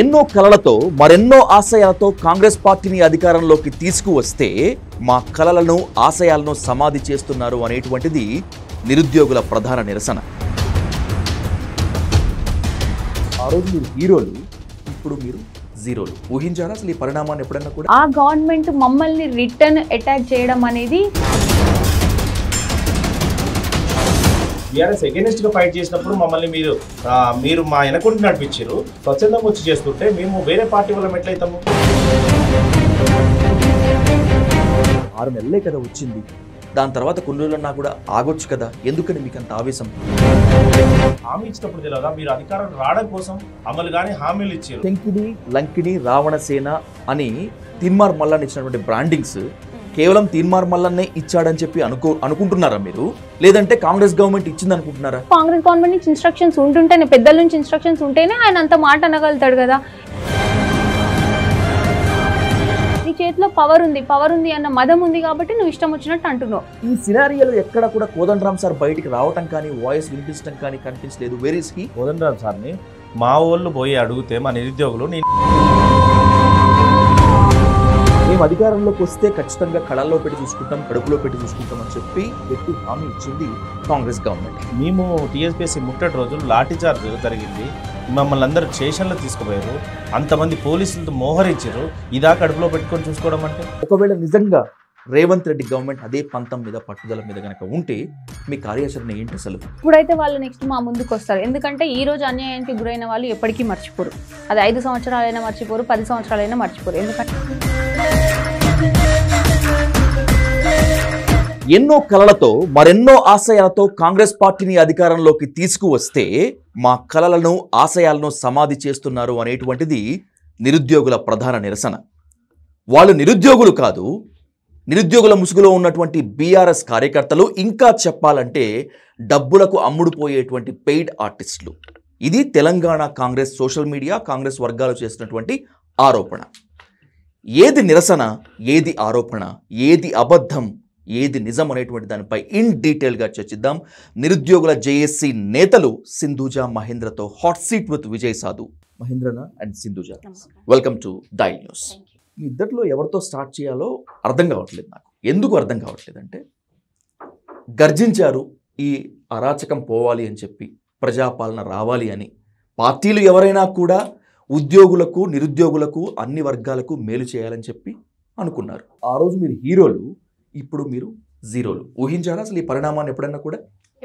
ఎన్నో కలలతో మరెన్నో ఆశయాలతో కాంగ్రెస్ పార్టీని అధికారంలోకి తీసుకువస్తే మా కలలను ఆశయాలను సమాధి చేస్తున్నారు అనేటువంటిది నిరుద్యోగుల ప్రధాన నిరసన ఆ రోజు మీరు హీరోలు ఇప్పుడు మీరు జీరోలు ఊహించారా అసలు ఈ పరిణామాన్ని ఎప్పుడన్నా కూడా ఆ గవర్నమెంట్ మమ్మల్ని రిటర్న్ అటాక్ చేయడం అనేది బీఆర్ఎస్ అగేనిస్ట్ గా ఫైట్ చేసినప్పుడు మమ్మల్ని మీరు మీరు మా వెనకుండి నడిపించారు స్వచ్ఛందంగా వచ్చి చేసుకుంటే మేము వేరే పార్టీ వల్ల ఎట్లయితాము ఆరు నెలలే కదా వచ్చింది దాని తర్వాత కొన్ని కూడా ఆగొచ్చు కదా ఎందుకని మీకు అంత ఆవేశం హామీ ఇచ్చినప్పుడు తెలియదా మీరు అధికారం రావడం కోసం అమలు కానీ హామీలు ఇచ్చారు లంకిని లంకిని రావణసేన అని తిన్మార్ మల్లాని ఇచ్చినటువంటి బ్రాండింగ్స్ కేవలం తీన్మార్ మల్లన్నే ఇచ్చాడని చెప్పి అనుకో అనుకుంటున్నారా మీరు లేదంటే కాంగ్రెస్ గవర్నమెంట్ ఇచ్చింది అనుకుంటున్నారా కాంగ్రెస్ గవర్నమెంట్ నుంచి ఇన్స్ట్రక్షన్స్ ఉంటుంటేనే పెద్దల నుంచి ఇన్స్ట్రక్షన్స్ ఉంటేనే ఆయన అంత మాట అనగలుగుతాడు కదా నీ చేతిలో పవర్ ఉంది పవర్ ఉంది అన్న మదం ఉంది కాబట్టి నువ్వు ఇష్టం వచ్చినట్టు అంటున్నావు ఈ సినారియలు ఎక్కడ కూడా రామ్ సార్ బయటికి రావటం కానీ వాయిస్ వినిపించడం కానీ కనిపించలేదు వెరీస్ కి సార్ సార్ని మా వాళ్ళు పోయి అడిగితే మా నిరుద్యోగులు నేను మేము అధికారంలోకి వస్తే ఖచ్చితంగా కళల్లో పెట్టి చూసుకుంటాం కడుపులో పెట్టి చూసుకుంటాం అని చెప్పి వ్యక్తి హామీ ఇచ్చింది కాంగ్రెస్ గవర్నమెంట్ మేము టీఎస్పీఎస్సీ ముట్టడి లాఠీ చార్జ్ జరిగింది మమ్మల్ని అందరూ స్టేషన్లో తీసుకుపోయారు అంతమంది పోలీసులతో మోహరించారు ఇదా కడుపులో పెట్టుకొని చూసుకోవడం అంటే ఒకవేళ నిజంగా రేవంత్ రెడ్డి గవర్నమెంట్ అదే పంతం మీద పట్టుదల మీద కనుక ఉంటే మీ కార్యాచరణ ఏంటి అసలు ఇప్పుడైతే వాళ్ళు నెక్స్ట్ మా ముందుకు వస్తారు ఎందుకంటే ఈ రోజు అన్యాయానికి గురైన వాళ్ళు ఎప్పటికీ మర్చిపోరు అది ఐదు సంవత్సరాలైనా మర్చిపోరు పది సంవత్సరాలైనా మర్చిపోరు ఎందుకంటే ఎన్నో కలలతో మరెన్నో ఆశయాలతో కాంగ్రెస్ పార్టీని అధికారంలోకి తీసుకువస్తే మా కలలను ఆశయాలను సమాధి చేస్తున్నారు అనేటువంటిది నిరుద్యోగుల ప్రధాన నిరసన వాళ్ళు నిరుద్యోగులు కాదు నిరుద్యోగుల ముసుగులో ఉన్నటువంటి బీఆర్ఎస్ కార్యకర్తలు ఇంకా చెప్పాలంటే డబ్బులకు అమ్ముడుపోయేటువంటి పెయిడ్ ఆర్టిస్టులు ఇది తెలంగాణ కాంగ్రెస్ సోషల్ మీడియా కాంగ్రెస్ వర్గాలు చేసినటువంటి ఆరోపణ ఏది నిరసన ఏది ఆరోపణ ఏది అబద్ధం ఏది నిజం అనేటువంటి దానిపై ఇన్ డీటెయిల్గా చర్చిద్దాం నిరుద్యోగుల జేఏసీ నేతలు సింధుజ మహేంద్రతో hot seat with Vijay Sadhu మహేంద్రన and Sindhuja welcome to dial news మీ ఇద్దరిలో ఎవరితో స్టార్ట్ చేయాలో అర్థం కావట్లేదు నాకు ఎందుకు అర్థం కావట్లేదు అంటే గర్జించారు ఈ అరాచకం పోవాలి అని చెప్పి ప్రజాపాలన రావాలి అని పార్టీలు ఎవరైనా కూడా ఉద్యోగులకు నిరుద్యోగులకు అన్ని వర్గాలకు మేలు చేయాలని చెప్పి అనుకున్నారు ఆ రోజు మీరు హీరోలు ఇప్పుడు మీరు జీరోలు ఊహించారా అసలు ఈ పరిణామాన్ని ఎప్పుడన్నా కూడా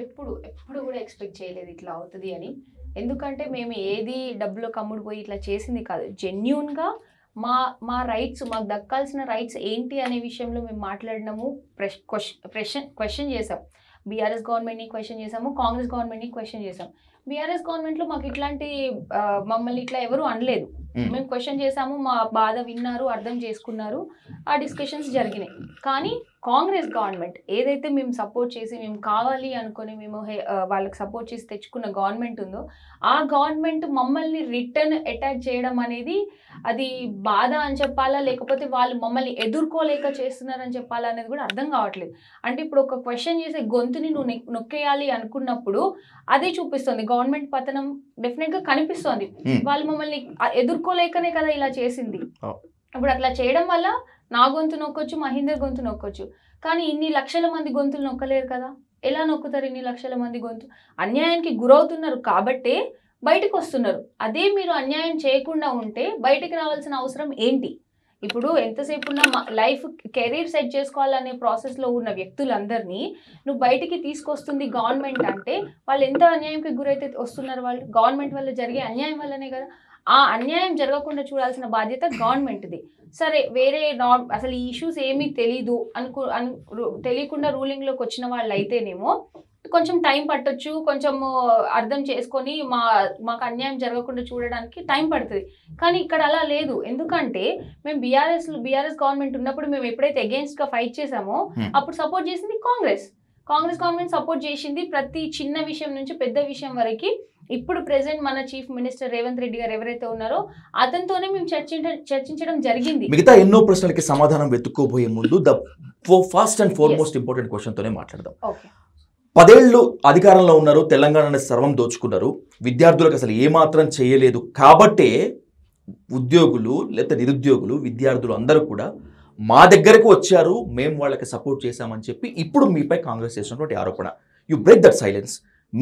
ఎప్పుడు ఎప్పుడు కూడా ఎక్స్పెక్ట్ చేయలేదు ఇట్లా అవుతుంది అని ఎందుకంటే మేము ఏది డబ్బులో కమ్ముడు పోయి ఇట్లా చేసింది కాదు జెన్యున్గా మా మా రైట్స్ మాకు దక్కాల్సిన రైట్స్ ఏంటి అనే విషయంలో మేము మాట్లాడినాము క్వశ్చన్ క్వశ్చన్ చేసాం బీఆర్ఎస్ గవర్నమెంట్ని క్వశ్చన్ చేసాము కాంగ్రెస్ గవర్నమెంట్ని క్వశ్చన్ చేసాం బీఆర్ఎస్ గవర్నమెంట్ లో మాకు ఇట్లాంటి మమ్మల్ని ఇట్లా ఎవరు అనలేదు మేము క్వశ్చన్ చేసాము మా బాధ విన్నారు అర్థం చేసుకున్నారు ఆ డిస్కషన్స్ జరిగినాయి కానీ కాంగ్రెస్ గవర్నమెంట్ ఏదైతే మేము సపోర్ట్ చేసి మేము కావాలి అనుకుని మేము వాళ్ళకి సపోర్ట్ చేసి తెచ్చుకున్న గవర్నమెంట్ ఉందో ఆ గవర్నమెంట్ మమ్మల్ని రిటర్న్ అటాక్ చేయడం అనేది అది బాధ అని చెప్పాలా లేకపోతే వాళ్ళు మమ్మల్ని ఎదుర్కోలేక చేస్తున్నారని చెప్పాలా అనేది కూడా అర్థం కావట్లేదు అంటే ఇప్పుడు ఒక క్వశ్చన్ చేసే గొంతుని నువ్వు నొక్కేయాలి అనుకున్నప్పుడు అదే చూపిస్తుంది గవర్నమెంట్ పతనం డెఫినెట్గా కనిపిస్తోంది వాళ్ళు మమ్మల్ని ఎదుర్కోలేకనే కదా ఇలా చేసింది ఇప్పుడు అట్లా చేయడం వల్ల నా గొంతు నొక్కొచ్చు మహేందర్ గొంతు నొక్కొచ్చు కానీ ఇన్ని లక్షల మంది గొంతులు నొక్కలేరు కదా ఎలా నొక్కుతారు ఇన్ని లక్షల మంది గొంతు అన్యాయానికి గురవుతున్నారు కాబట్టే బయటకు వస్తున్నారు అదే మీరు అన్యాయం చేయకుండా ఉంటే బయటకు రావాల్సిన అవసరం ఏంటి ఇప్పుడు ఎంతసేపు ఉన్న లైఫ్ కెరీర్ సెట్ చేసుకోవాలనే ప్రాసెస్లో ఉన్న వ్యక్తులందరినీ నువ్వు బయటికి తీసుకొస్తుంది గవర్నమెంట్ అంటే వాళ్ళు ఎంత అన్యాయంకి గురైతే వస్తున్నారు వాళ్ళు గవర్నమెంట్ వల్ల జరిగే అన్యాయం వల్లనే కదా ఆ అన్యాయం జరగకుండా చూడాల్సిన బాధ్యత గవర్నమెంట్ది సరే వేరే నాట్ అసలు ఈ ఇష్యూస్ ఏమీ తెలీదు అనుకు అను తెలియకుండా రూలింగ్లోకి వచ్చిన వాళ్ళు అయితేనేమో కొంచెం టైం పట్టొచ్చు కొంచెం అర్థం చేసుకొని మా మాకు అన్యాయం జరగకుండా చూడడానికి టైం పడుతుంది కానీ ఇక్కడ అలా లేదు ఎందుకంటే మేము బీఆర్ఎస్ బీఆర్ఎస్ గవర్నమెంట్ ఉన్నప్పుడు మేము ఎప్పుడైతే అగేన్స్ట్గా ఫైట్ చేసామో అప్పుడు సపోర్ట్ చేసింది కాంగ్రెస్ కాంగ్రెస్ గవర్నమెంట్ సపోర్ట్ చేసింది ప్రతి చిన్న విషయం నుంచి పెద్ద విషయం వరకు ఇప్పుడు ప్రెసెంట్ మన చీఫ్ మినిస్టర్ రేవంత్ రెడ్డి గారు ఎవరైతే ఉన్నారో అతనితోనే మేము చర్చించడం జరిగింది మిగతా ఎన్నో ప్రశ్నలకి సమాధానం వెతుక్కోబోయే ముందు the first and foremost important తోనే మాట్లాడదాం పదేళ్లు అధికారంలో ఉన్నారు తెలంగాణ సర్వం దోచుకున్నారు విద్యార్థులకు అసలు ఏమాత్రం చేయలేదు కాబట్టే ఉద్యోగులు లేకపోతే నిరుద్యోగులు విద్యార్థులు అందరూ కూడా మా దగ్గరకు వచ్చారు మేము వాళ్ళకి సపోర్ట్ చేశామని చెప్పి ఇప్పుడు మీపై కాంగ్రెస్ చేసినటువంటి ఆరోపణ యు బ్రేక్ దట్ సైలెన్స్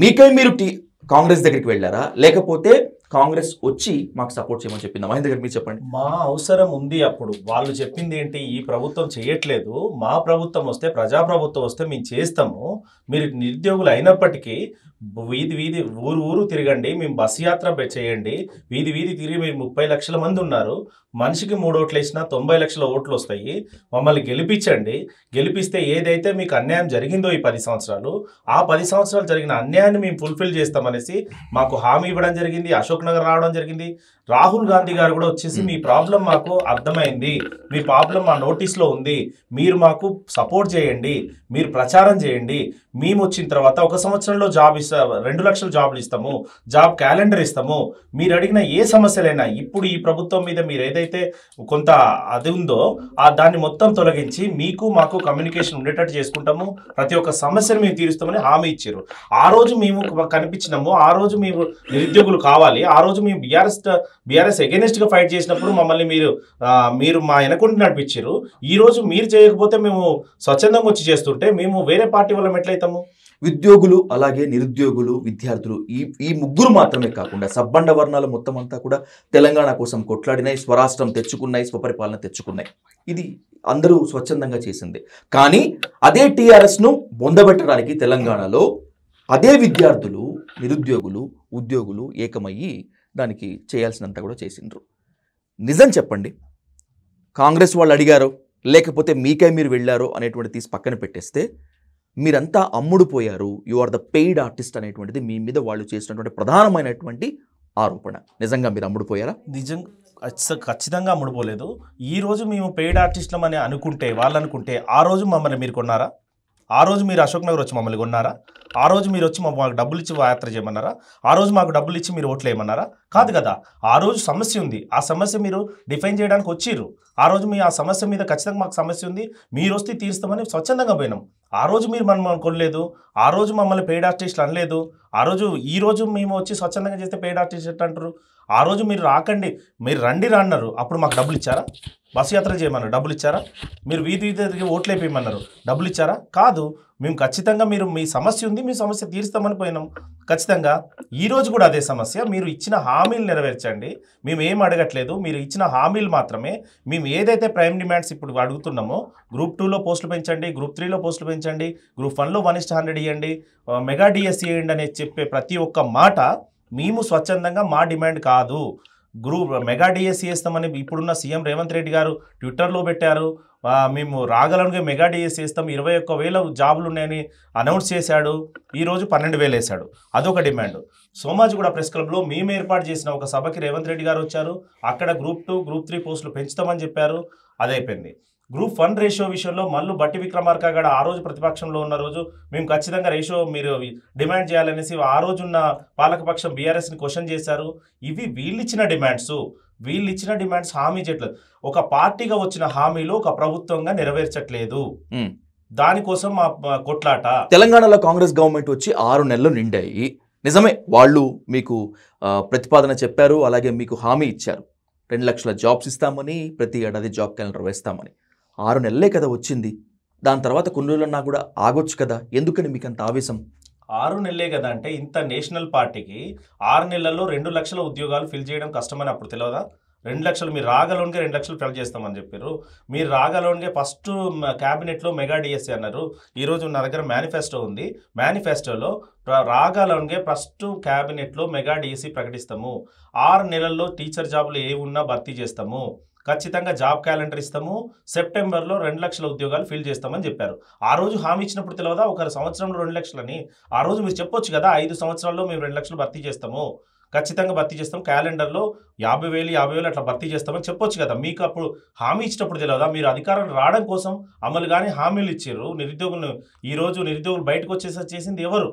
మీకై మీరు టీ కాంగ్రెస్ దగ్గరికి వెళ్ళారా లేకపోతే కాంగ్రెస్ వచ్చి మాకు సపోర్ట్ చేయమని చెప్పింది మహేంద్ర గారు మీరు చెప్పండి మా అవసరం ఉంది అప్పుడు వాళ్ళు చెప్పింది ఏంటి ఈ ప్రభుత్వం చేయట్లేదు మా ప్రభుత్వం వస్తే ప్రజాప్రభుత్వం వస్తే మేము చేస్తాము మీరు నిరుద్యోగులు అయినప్పటికీ వీధి వీధి ఊరు ఊరు తిరగండి మేము బస్సు యాత్ర చేయండి వీధి వీధి తిరిగి మీరు ముప్పై లక్షల మంది ఉన్నారు మనిషికి మూడు ఓట్లు వేసినా తొంభై లక్షల ఓట్లు వస్తాయి మమ్మల్ని గెలిపించండి గెలిపిస్తే ఏదైతే మీకు అన్యాయం జరిగిందో ఈ పది సంవత్సరాలు ఆ పది సంవత్సరాలు జరిగిన అన్యాయాన్ని మేము ఫుల్ఫిల్ చేస్తామనేసి మాకు హామీ ఇవ్వడం జరిగింది అశోక్ అశోక్ నగర్ రావడం జరిగింది రాహుల్ గాంధీ గారు కూడా వచ్చేసి మీ ప్రాబ్లం మాకు అర్థమైంది మీ ప్రాబ్లం మా నోటీస్లో ఉంది మీరు మాకు సపోర్ట్ చేయండి మీరు ప్రచారం చేయండి మేము వచ్చిన తర్వాత ఒక సంవత్సరంలో జాబ్ ఇస్తా రెండు లక్షల జాబ్లు ఇస్తాము జాబ్ క్యాలెండర్ ఇస్తాము మీరు అడిగిన ఏ సమస్యలైనా ఇప్పుడు ఈ ప్రభుత్వం మీద మీరు ఏదైతే కొంత అది ఉందో ఆ దాన్ని మొత్తం తొలగించి మీకు మాకు కమ్యూనికేషన్ ఉండేటట్టు చేసుకుంటాము ప్రతి ఒక్క సమస్యను మేము తీరుస్తామని హామీ ఇచ్చారు ఆ రోజు మేము కనిపించినాము ఆ రోజు మేము నిరుద్యోగులు కావాలి ఆ రోజు మేము బీఆర్ఎస్ బీఆర్ఎస్ గా ఫైట్ చేసినప్పుడు మమ్మల్ని మీరు మీరు మా వెనకుండా నడిపించారు ఈ రోజు మీరు చేయకపోతే మేము స్వచ్ఛందంగా వచ్చి చేస్తుంటే మేము వేరే పార్టీ వల్ల ఎట్లయితాము ఉద్యోగులు అలాగే నిరుద్యోగులు విద్యార్థులు ఈ ఈ ముగ్గురు మాత్రమే కాకుండా సబ్బండ వర్ణాలు మొత్తం అంతా కూడా తెలంగాణ కోసం కొట్లాడినాయి స్వరాష్ట్రం తెచ్చుకున్నాయి స్వపరిపాలన తెచ్చుకున్నాయి ఇది అందరూ స్వచ్ఛందంగా చేసింది కానీ అదే టీఆర్ఎస్ను బొందబెట్టడానికి తెలంగాణలో అదే విద్యార్థులు నిరుద్యోగులు ఉద్యోగులు ఏకమయ్యి దానికి చేయాల్సినంత కూడా చేసిండ్రు నిజం చెప్పండి కాంగ్రెస్ వాళ్ళు అడిగారు లేకపోతే మీకే మీరు వెళ్ళారు అనేటువంటి తీసి పక్కన పెట్టేస్తే మీరంతా అమ్ముడు పోయారు you are the paid artist అనేటువంటిది మీ మీద వాళ్ళు చేసినటువంటి ప్రధానమైనటువంటి ఆరోపణ నిజంగా మీరు అమ్ముడు పోయారా నిజంగా ఖచ్చితంగా అమ్ముడుపోలేదు ఈ రోజు మేము పెయిడ్ ఆర్టిస్టులం అని అనుకుంటే వాళ్ళు అనుకుంటే ఆ రోజు మమ్మల్ని మీరు కొన్నారా ఆ రోజు మీరు అశోక్ నగర్ వచ్చి మమ్మల్ని కొన్నారా ఆ రోజు మీరు వచ్చి మాకు డబ్బులు ఇచ్చి యాత్ర చేయమన్నారా ఆ రోజు మాకు డబ్బులు ఇచ్చి మీరు ఓట్లు వేయమన్నారా కాదు కదా ఆ రోజు సమస్య ఉంది ఆ సమస్య మీరు డిఫైన్ చేయడానికి వచ్చిర్రు ఆ రోజు మీ ఆ సమస్య మీద ఖచ్చితంగా మాకు సమస్య ఉంది మీరు వస్తే తీరుస్తామని స్వచ్ఛందంగా పోయినాం ఆ రోజు మీరు మనం కొనలేదు ఆ రోజు మమ్మల్ని పేడ్ ఆర్టిస్టులు అనలేదు ఆ రోజు ఈ రోజు మేము వచ్చి స్వచ్ఛందంగా చేస్తే పేడ్ ఆర్టిస్ట్ అంటారు ఆ రోజు మీరు రాకండి మీరు రండి అన్నారు అప్పుడు మాకు డబ్బులు ఇచ్చారా బస్సు యాత్ర చేయమన్నారు డబ్బులు ఇచ్చారా మీరు వీధి వీధికి ఓట్లు వేపేయమన్నారు డబ్బులు ఇచ్చారా కాదు మేము ఖచ్చితంగా మీరు మీ సమస్య ఉంది మీ సమస్య తీరుస్తామని పోయినాం ఖచ్చితంగా ఈరోజు కూడా అదే సమస్య మీరు ఇచ్చిన హామీలు నెరవేర్చండి మేము ఏం అడగట్లేదు మీరు ఇచ్చిన హామీలు మాత్రమే మేము ఏదైతే ప్రైమ్ డిమాండ్స్ ఇప్పుడు అడుగుతున్నామో గ్రూప్ టూలో పోస్టులు పెంచండి గ్రూప్ త్రీలో పోస్టులు పెంచండి గ్రూప్ వన్లో వన్ ఇస్ట్ హండ్రెడ్ ఇవ్వండి మెగా డిఎస్ ఇవ్వండి అని చెప్పే ప్రతి ఒక్క మాట మేము స్వచ్ఛందంగా మా డిమాండ్ కాదు గ్రూప్ మెగా డిఎస్సి వేస్తామని ఇప్పుడున్న సీఎం రేవంత్ రెడ్డి గారు ట్విట్టర్లో పెట్టారు మేము రాగలనుగా మెగా డిఎస్సి వేస్తాం ఇరవై ఒక్క వేల జాబులు ఉన్నాయని అనౌన్స్ చేశాడు ఈరోజు పన్నెండు వేలు వేశాడు అదొక డిమాండ్ సోమాజ్ కూడా ప్రెస్ క్లబ్లో మేము ఏర్పాటు చేసిన ఒక సభకి రేవంత్ రెడ్డి గారు వచ్చారు అక్కడ గ్రూప్ టూ గ్రూప్ త్రీ పోస్టులు పెంచుతామని చెప్పారు అదైపోయింది గ్రూప్ వన్ రేషియో విషయంలో మళ్ళీ బట్టి విక్రమార్క గడ ఆ రోజు ప్రతిపక్షంలో ఉన్న రోజు మేము ఖచ్చితంగా రేషియో మీరు డిమాండ్ చేయాలనేసి ఆ రోజున్న పాలకపక్షం బీఆర్ఎస్ని క్వశ్చన్ చేశారు ఇవి వీళ్ళిచ్చిన డిమాండ్స్ వీళ్ళు ఇచ్చిన డిమాండ్స్ హామీ చేయట్లేదు ఒక పార్టీగా వచ్చిన హామీలు ఒక ప్రభుత్వంగా నెరవేర్చట్లేదు దానికోసం మా కొట్లాట తెలంగాణలో కాంగ్రెస్ గవర్నమెంట్ వచ్చి ఆరు నెలలు నిండాయి నిజమే వాళ్ళు మీకు ప్రతిపాదన చెప్పారు అలాగే మీకు హామీ ఇచ్చారు రెండు లక్షల జాబ్స్ ఇస్తామని ప్రతి ఏడాది జాబ్ క్యాలెండర్ వేస్తామని ఆరు నెలలే కదా వచ్చింది దాని తర్వాత కొన్ని రోజులన్నా కూడా ఆగొచ్చు కదా ఎందుకని మీకు అంత ఆవేశం ఆరు నెలలే కదా అంటే ఇంత నేషనల్ పార్టీకి ఆరు నెలల్లో రెండు లక్షల ఉద్యోగాలు ఫిల్ చేయడం కష్టమని అప్పుడు తెలియదా రెండు లక్షలు మీరు రాగలోనికే రెండు లక్షలు ఫిల్ చేస్తామని చెప్పారు మీరు రాగలోనికే ఫస్ట్ క్యాబినెట్లో మెగా డిఎస్సీ అన్నారు ఈరోజు నా దగ్గర మేనిఫెస్టో ఉంది మేనిఫెస్టోలో రాగలోన్గా ఫస్ట్ క్యాబినెట్లో మెగా డిఎస్సీ ప్రకటిస్తాము ఆరు నెలల్లో టీచర్ జాబులు ఏ ఉన్నా భర్తీ చేస్తాము ఖచ్చితంగా జాబ్ క్యాలెండర్ ఇస్తాము సెప్టెంబర్లో రెండు లక్షల ఉద్యోగాలు ఫిల్ చేస్తామని చెప్పారు ఆ రోజు హామీ ఇచ్చినప్పుడు తెలియదా ఒక సంవత్సరంలో రెండు లక్షలని ఆ రోజు మీరు చెప్పొచ్చు కదా ఐదు సంవత్సరాల్లో మేము రెండు లక్షలు భర్తీ చేస్తాము ఖచ్చితంగా భర్తీ చేస్తాం క్యాలెండర్లో యాభై వేలు యాభై వేలు అట్లా భర్తీ చేస్తామని చెప్పొచ్చు కదా మీకు అప్పుడు హామీ ఇచ్చినప్పుడు తెలియదా మీరు అధికారం రావడం కోసం అమలు కానీ హామీలు ఇచ్చారు నిరుద్యోగులు ఈరోజు నిరుద్యోగులు బయటకు వచ్చేసి చేసింది ఎవరు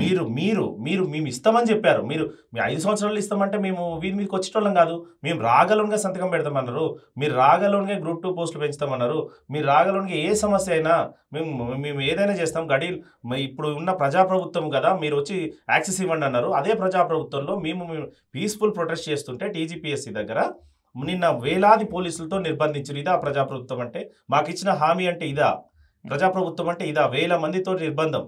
మీరు మీరు మీరు మేము ఇస్తామని చెప్పారు మీరు మీ ఐదు సంవత్సరాలు ఇస్తామంటే మేము వీరి మీకు వచ్చేటోళ్ళం కాదు మేము రాగలోనిగా సంతకం పెడతామన్నారు మీరు రాగలోనిగా గ్రూప్ టూ పోస్టులు పెంచుతామన్నారు మీరు రాగలోనిగా ఏ సమస్య అయినా మేము మేము ఏదైనా చేస్తాం గడి ఇప్పుడు ఉన్న ప్రజాప్రభుత్వం కదా మీరు వచ్చి యాక్సెస్ ఇవ్వండి అన్నారు అదే ప్రజాప్రభుత్వంలో మేము పీస్ఫుల్ ప్రొటెస్ట్ చేస్తుంటే టీజీపీఎస్సీ దగ్గర నిన్న వేలాది పోలీసులతో నిర్బంధించారు ఇదా ప్రజాప్రభుత్వం అంటే మాకు ఇచ్చిన హామీ అంటే ఇదా ప్రజాప్రభుత్వం అంటే ఇదా వేల మందితో నిర్బంధం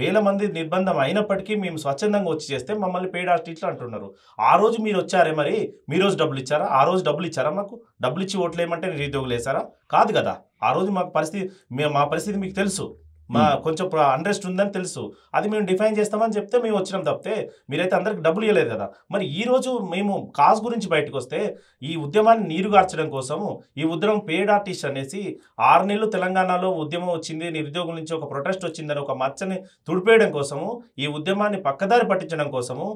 వేల మంది నిర్బంధం అయినప్పటికీ మేము స్వచ్ఛందంగా వచ్చి చేస్తే మమ్మల్ని పేడ్ ఆర్టీట్లు అంటున్నారు ఆ రోజు మీరు వచ్చారే మరి మీ రోజు డబ్బులు ఇచ్చారా ఆ రోజు డబ్బులు ఇచ్చారా మాకు డబ్బులు ఇచ్చి వేయమంటే నిరుద్యోగులు వేసారా కాదు కదా ఆ రోజు మాకు పరిస్థితి మా పరిస్థితి మీకు తెలుసు మా కొంచెం అండ్రెస్ట్ ఉందని తెలుసు అది మేము డిఫైన్ చేస్తామని చెప్తే మేము వచ్చినాం తప్పితే మీరైతే అందరికి డబ్బులు ఇవ్వలేదు కదా మరి ఈ రోజు మేము కాజ్ గురించి బయటకు వస్తే ఈ ఉద్యమాన్ని నీరుగార్చడం కోసము ఈ ఉద్యమం పేడ్ ఆర్టిస్ట్ అనేసి ఆరు నెలలు తెలంగాణలో ఉద్యమం వచ్చింది నిరుద్యోగుల నుంచి ఒక ప్రొటెస్ట్ వచ్చిందని ఒక మచ్చని తుడిపేయడం కోసము ఈ ఉద్యమాన్ని పక్కదారి పట్టించడం కోసము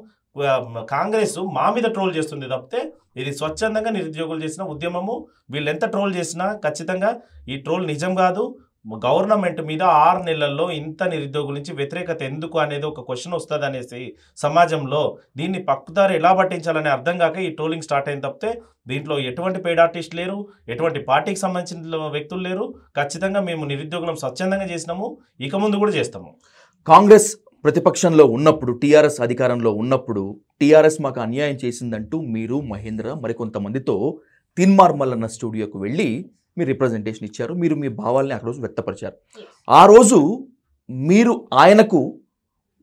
కాంగ్రెస్ మా మీద ట్రోల్ చేస్తుంది తప్పితే ఇది స్వచ్ఛందంగా నిరుద్యోగులు చేసిన ఉద్యమము వీళ్ళు ఎంత ట్రోల్ చేసినా ఖచ్చితంగా ఈ ట్రోల్ నిజం కాదు గవర్నమెంట్ మీద ఆరు నెలల్లో ఇంత నిరుద్యోగుల నుంచి వ్యతిరేకత ఎందుకు అనేది ఒక క్వశ్చన్ వస్తుంది అనేసి సమాజంలో దీన్ని పక్కదారి ఎలా పట్టించాలని అర్థం కాక ఈ ట్రోలింగ్ స్టార్ట్ అయిన తప్పితే దీంట్లో ఎటువంటి పెయిడ్ ఆర్టిస్ట్ లేరు ఎటువంటి పార్టీకి సంబంధించిన వ్యక్తులు లేరు ఖచ్చితంగా మేము నిరుద్యోగులను స్వచ్ఛందంగా చేసినాము ఇక ముందు కూడా చేస్తాము కాంగ్రెస్ ప్రతిపక్షంలో ఉన్నప్పుడు టీఆర్ఎస్ అధికారంలో ఉన్నప్పుడు టీఆర్ఎస్ మాకు అన్యాయం చేసిందంటూ మీరు మహేంద్ర మరికొంతమందితో అన్న స్టూడియోకు వెళ్ళి మీరు రిప్రజెంటేషన్ ఇచ్చారు మీరు మీ భావాల్ని ఆ రోజు వ్యక్తపరిచారు ఆ రోజు మీరు ఆయనకు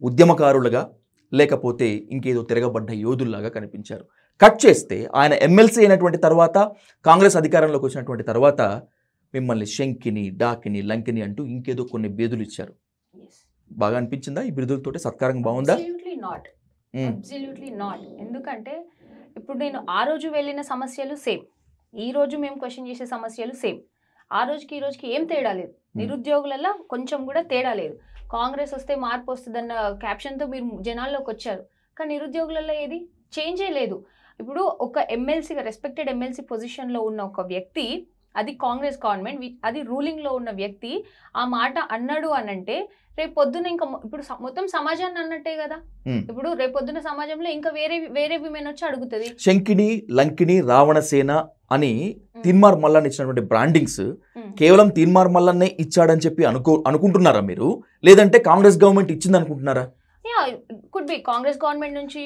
ఉద్యమకారులుగా లేకపోతే ఇంకేదో తిరగబడ్డ యోధుల్లాగా కనిపించారు కట్ చేస్తే ఆయన ఎమ్మెల్సీ అయినటువంటి తర్వాత కాంగ్రెస్ అధికారంలోకి వచ్చినటువంటి తర్వాత మిమ్మల్ని శంకిని డాకిని లంకిని అంటూ ఇంకేదో కొన్ని బేదులు ఇచ్చారు బాగా అనిపించిందా ఈ బిరుదులతోటి సత్కారం బాగుందా నాట్ నాట్ ఎందుకంటే ఇప్పుడు నేను ఆ రోజు వెళ్ళిన సమస్యలు సేమ్ ఈ రోజు మేము క్వశ్చన్ చేసే సమస్యలు సేమ్ ఆ రోజుకి ఈ రోజుకి ఏం తేడా లేదు నిరుద్యోగులలో కొంచెం కూడా తేడా లేదు కాంగ్రెస్ వస్తే మార్పు వస్తుందన్న క్యాప్షన్తో మీరు జనాల్లోకి వచ్చారు కానీ నిరుద్యోగులలో ఏది చేంజే లేదు ఇప్పుడు ఒక ఎమ్మెల్సీగా రెస్పెక్టెడ్ ఎమ్మెల్సీ పొజిషన్లో ఉన్న ఒక వ్యక్తి అది కాంగ్రెస్ గవర్నమెంట్ అది రూలింగ్లో ఉన్న వ్యక్తి ఆ మాట అన్నాడు అనంటే రేపు పొద్దున ఇంకా ఇప్పుడు మొత్తం సమాజాన్ని అన్నట్టే కదా ఇప్పుడు రేపు పొద్దున సమాజంలో ఇంకా వేరే వేరే విమెన్ వచ్చి అడుగుతుంది శంకిని లంకిని రావణసేన అని తిన్మార్ మల్లాన్ ఇచ్చినటువంటి బ్రాండింగ్స్ కేవలం తిన్మార్ మల్లాన్నే ఇచ్చాడని చెప్పి అనుకో అనుకుంటున్నారా మీరు లేదంటే కాంగ్రెస్ గవర్నమెంట్ ఇచ్చింది అనుకుంటున్నారా కుడ్ బి కాంగ్రెస్ గవర్నమెంట్ నుంచి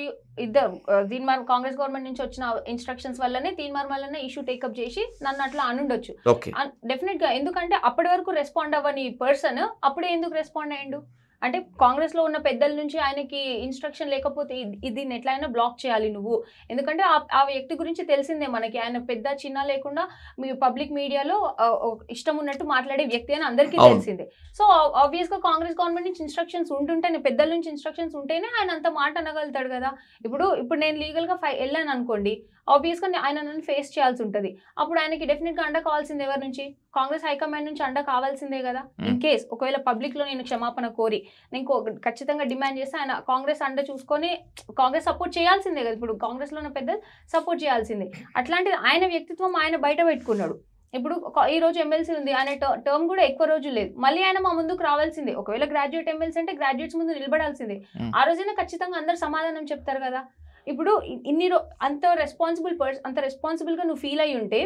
ఇద్దరు దీని దీనిమార్ కాంగ్రెస్ గవర్నమెంట్ నుంచి వచ్చిన ఇన్స్ట్రక్షన్స్ వల్లనే తీన్మార్ వల్లనే ఇష్యూ టేకప్ చేసి నన్ను అట్లా అనుండొచ్చు డెఫినెట్ గా ఎందుకంటే అప్పటి వరకు రెస్పాండ్ అవ్వని పర్సన్ అప్పుడే ఎందుకు రెస్పాండ్ అయ్యిండు అంటే కాంగ్రెస్ లో ఉన్న పెద్దల నుంచి ఆయనకి ఇన్స్ట్రక్షన్ లేకపోతే ఇది ఎట్లయినా బ్లాక్ చేయాలి నువ్వు ఎందుకంటే ఆ వ్యక్తి గురించి తెలిసిందే మనకి ఆయన పెద్ద చిన్న లేకుండా మీ పబ్లిక్ మీడియాలో ఇష్టం ఉన్నట్టు మాట్లాడే వ్యక్తి అని అందరికీ తెలిసిందే సో ఆబ్వియస్ గా కాంగ్రెస్ గవర్నమెంట్ నుంచి ఇన్స్ట్రక్షన్స్ ఉంటుంటేనే పెద్దల నుంచి ఇన్స్ట్రక్షన్స్ ఉంటేనే ఆయన అంత మాట అనగలుగుతాడు కదా ఇప్పుడు ఇప్పుడు నేను లీగల్ గా వెళ్ళాను అనుకోండి ఆబ్వియస్గా ఆయన నన్ను ఫేస్ చేయాల్సి ఉంటుంది అప్పుడు ఆయనకి డెఫినెట్గా అండ కావాల్సింది ఎవరి నుంచి కాంగ్రెస్ హైకమాండ్ నుంచి అండ కావాల్సిందే కదా ఇన్ కేస్ hmm. ఒకవేళ పబ్లిక్లో నేను క్షమాపణ కోరి నేను ఖచ్చితంగా డిమాండ్ చేస్తే ఆయన కాంగ్రెస్ అండ చూసుకొని కాంగ్రెస్ సపోర్ట్ చేయాల్సిందే కదా ఇప్పుడు కాంగ్రెస్లో ఉన్న పెద్ద సపోర్ట్ చేయాల్సిందే అట్లాంటిది ఆయన వ్యక్తిత్వం ఆయన బయట పెట్టుకున్నాడు ఇప్పుడు ఈ రోజు ఎమ్మెల్సీ ఉంది ఆయన టర్మ్ కూడా ఎక్కువ రోజు లేదు మళ్ళీ ఆయన మా ముందుకు రావాల్సిందే ఒకవేళ గ్రాడ్యుయేట్ ఎమ్మెల్సీ అంటే గ్రాడ్యుయేట్స్ ముందు నిలబడాల్సిందే hmm. ఆ రోజైనా ఖచ్చితంగా అందరు సమాధానం చెప్తారు కదా ఇప్పుడు ఇన్ని రో అంత రెస్పాన్సిబుల్ పర్సన్ అంత రెస్పాన్సిబుల్గా నువ్వు ఫీల్ అయ్యి ఉంటే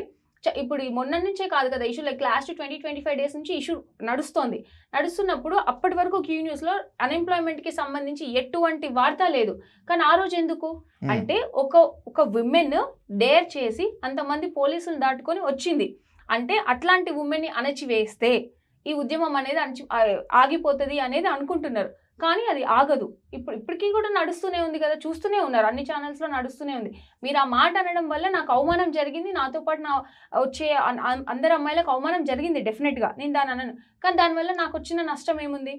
ఇప్పుడు మొన్న నుంచే కాదు కదా issue like last twenty twenty five days నుంచి ఇష్యూ నడుస్తుంది నడుస్తున్నప్పుడు అప్పటి వరకు క్యూ న్యూస్లో అన్ఎంప్లాయ్మెంట్కి సంబంధించి ఎటువంటి వార్త లేదు కానీ ఆ రోజు ఎందుకు అంటే ఒక ఒక విమెన్ డేర్ చేసి అంతమంది పోలీసులు దాటుకొని వచ్చింది అంటే అట్లాంటి ఉమెన్ని అణచివేస్తే ఈ ఉద్యమం అనేది అణచి ఆగిపోతుంది అనేది అనుకుంటున్నారు కానీ అది ఆగదు ఇప్పుడు ఇప్పటికీ కూడా నడుస్తూనే ఉంది కదా చూస్తూనే ఉన్నారు అన్ని ఛానల్స్లో నడుస్తూనే ఉంది మీరు ఆ మాట అనడం వల్ల నాకు అవమానం జరిగింది నాతో పాటు నా వచ్చే అందరు అమ్మాయిలకు అవమానం జరిగింది డెఫినెట్గా నేను దాని అనను కానీ దానివల్ల నాకు వచ్చిన నష్టం ఏముంది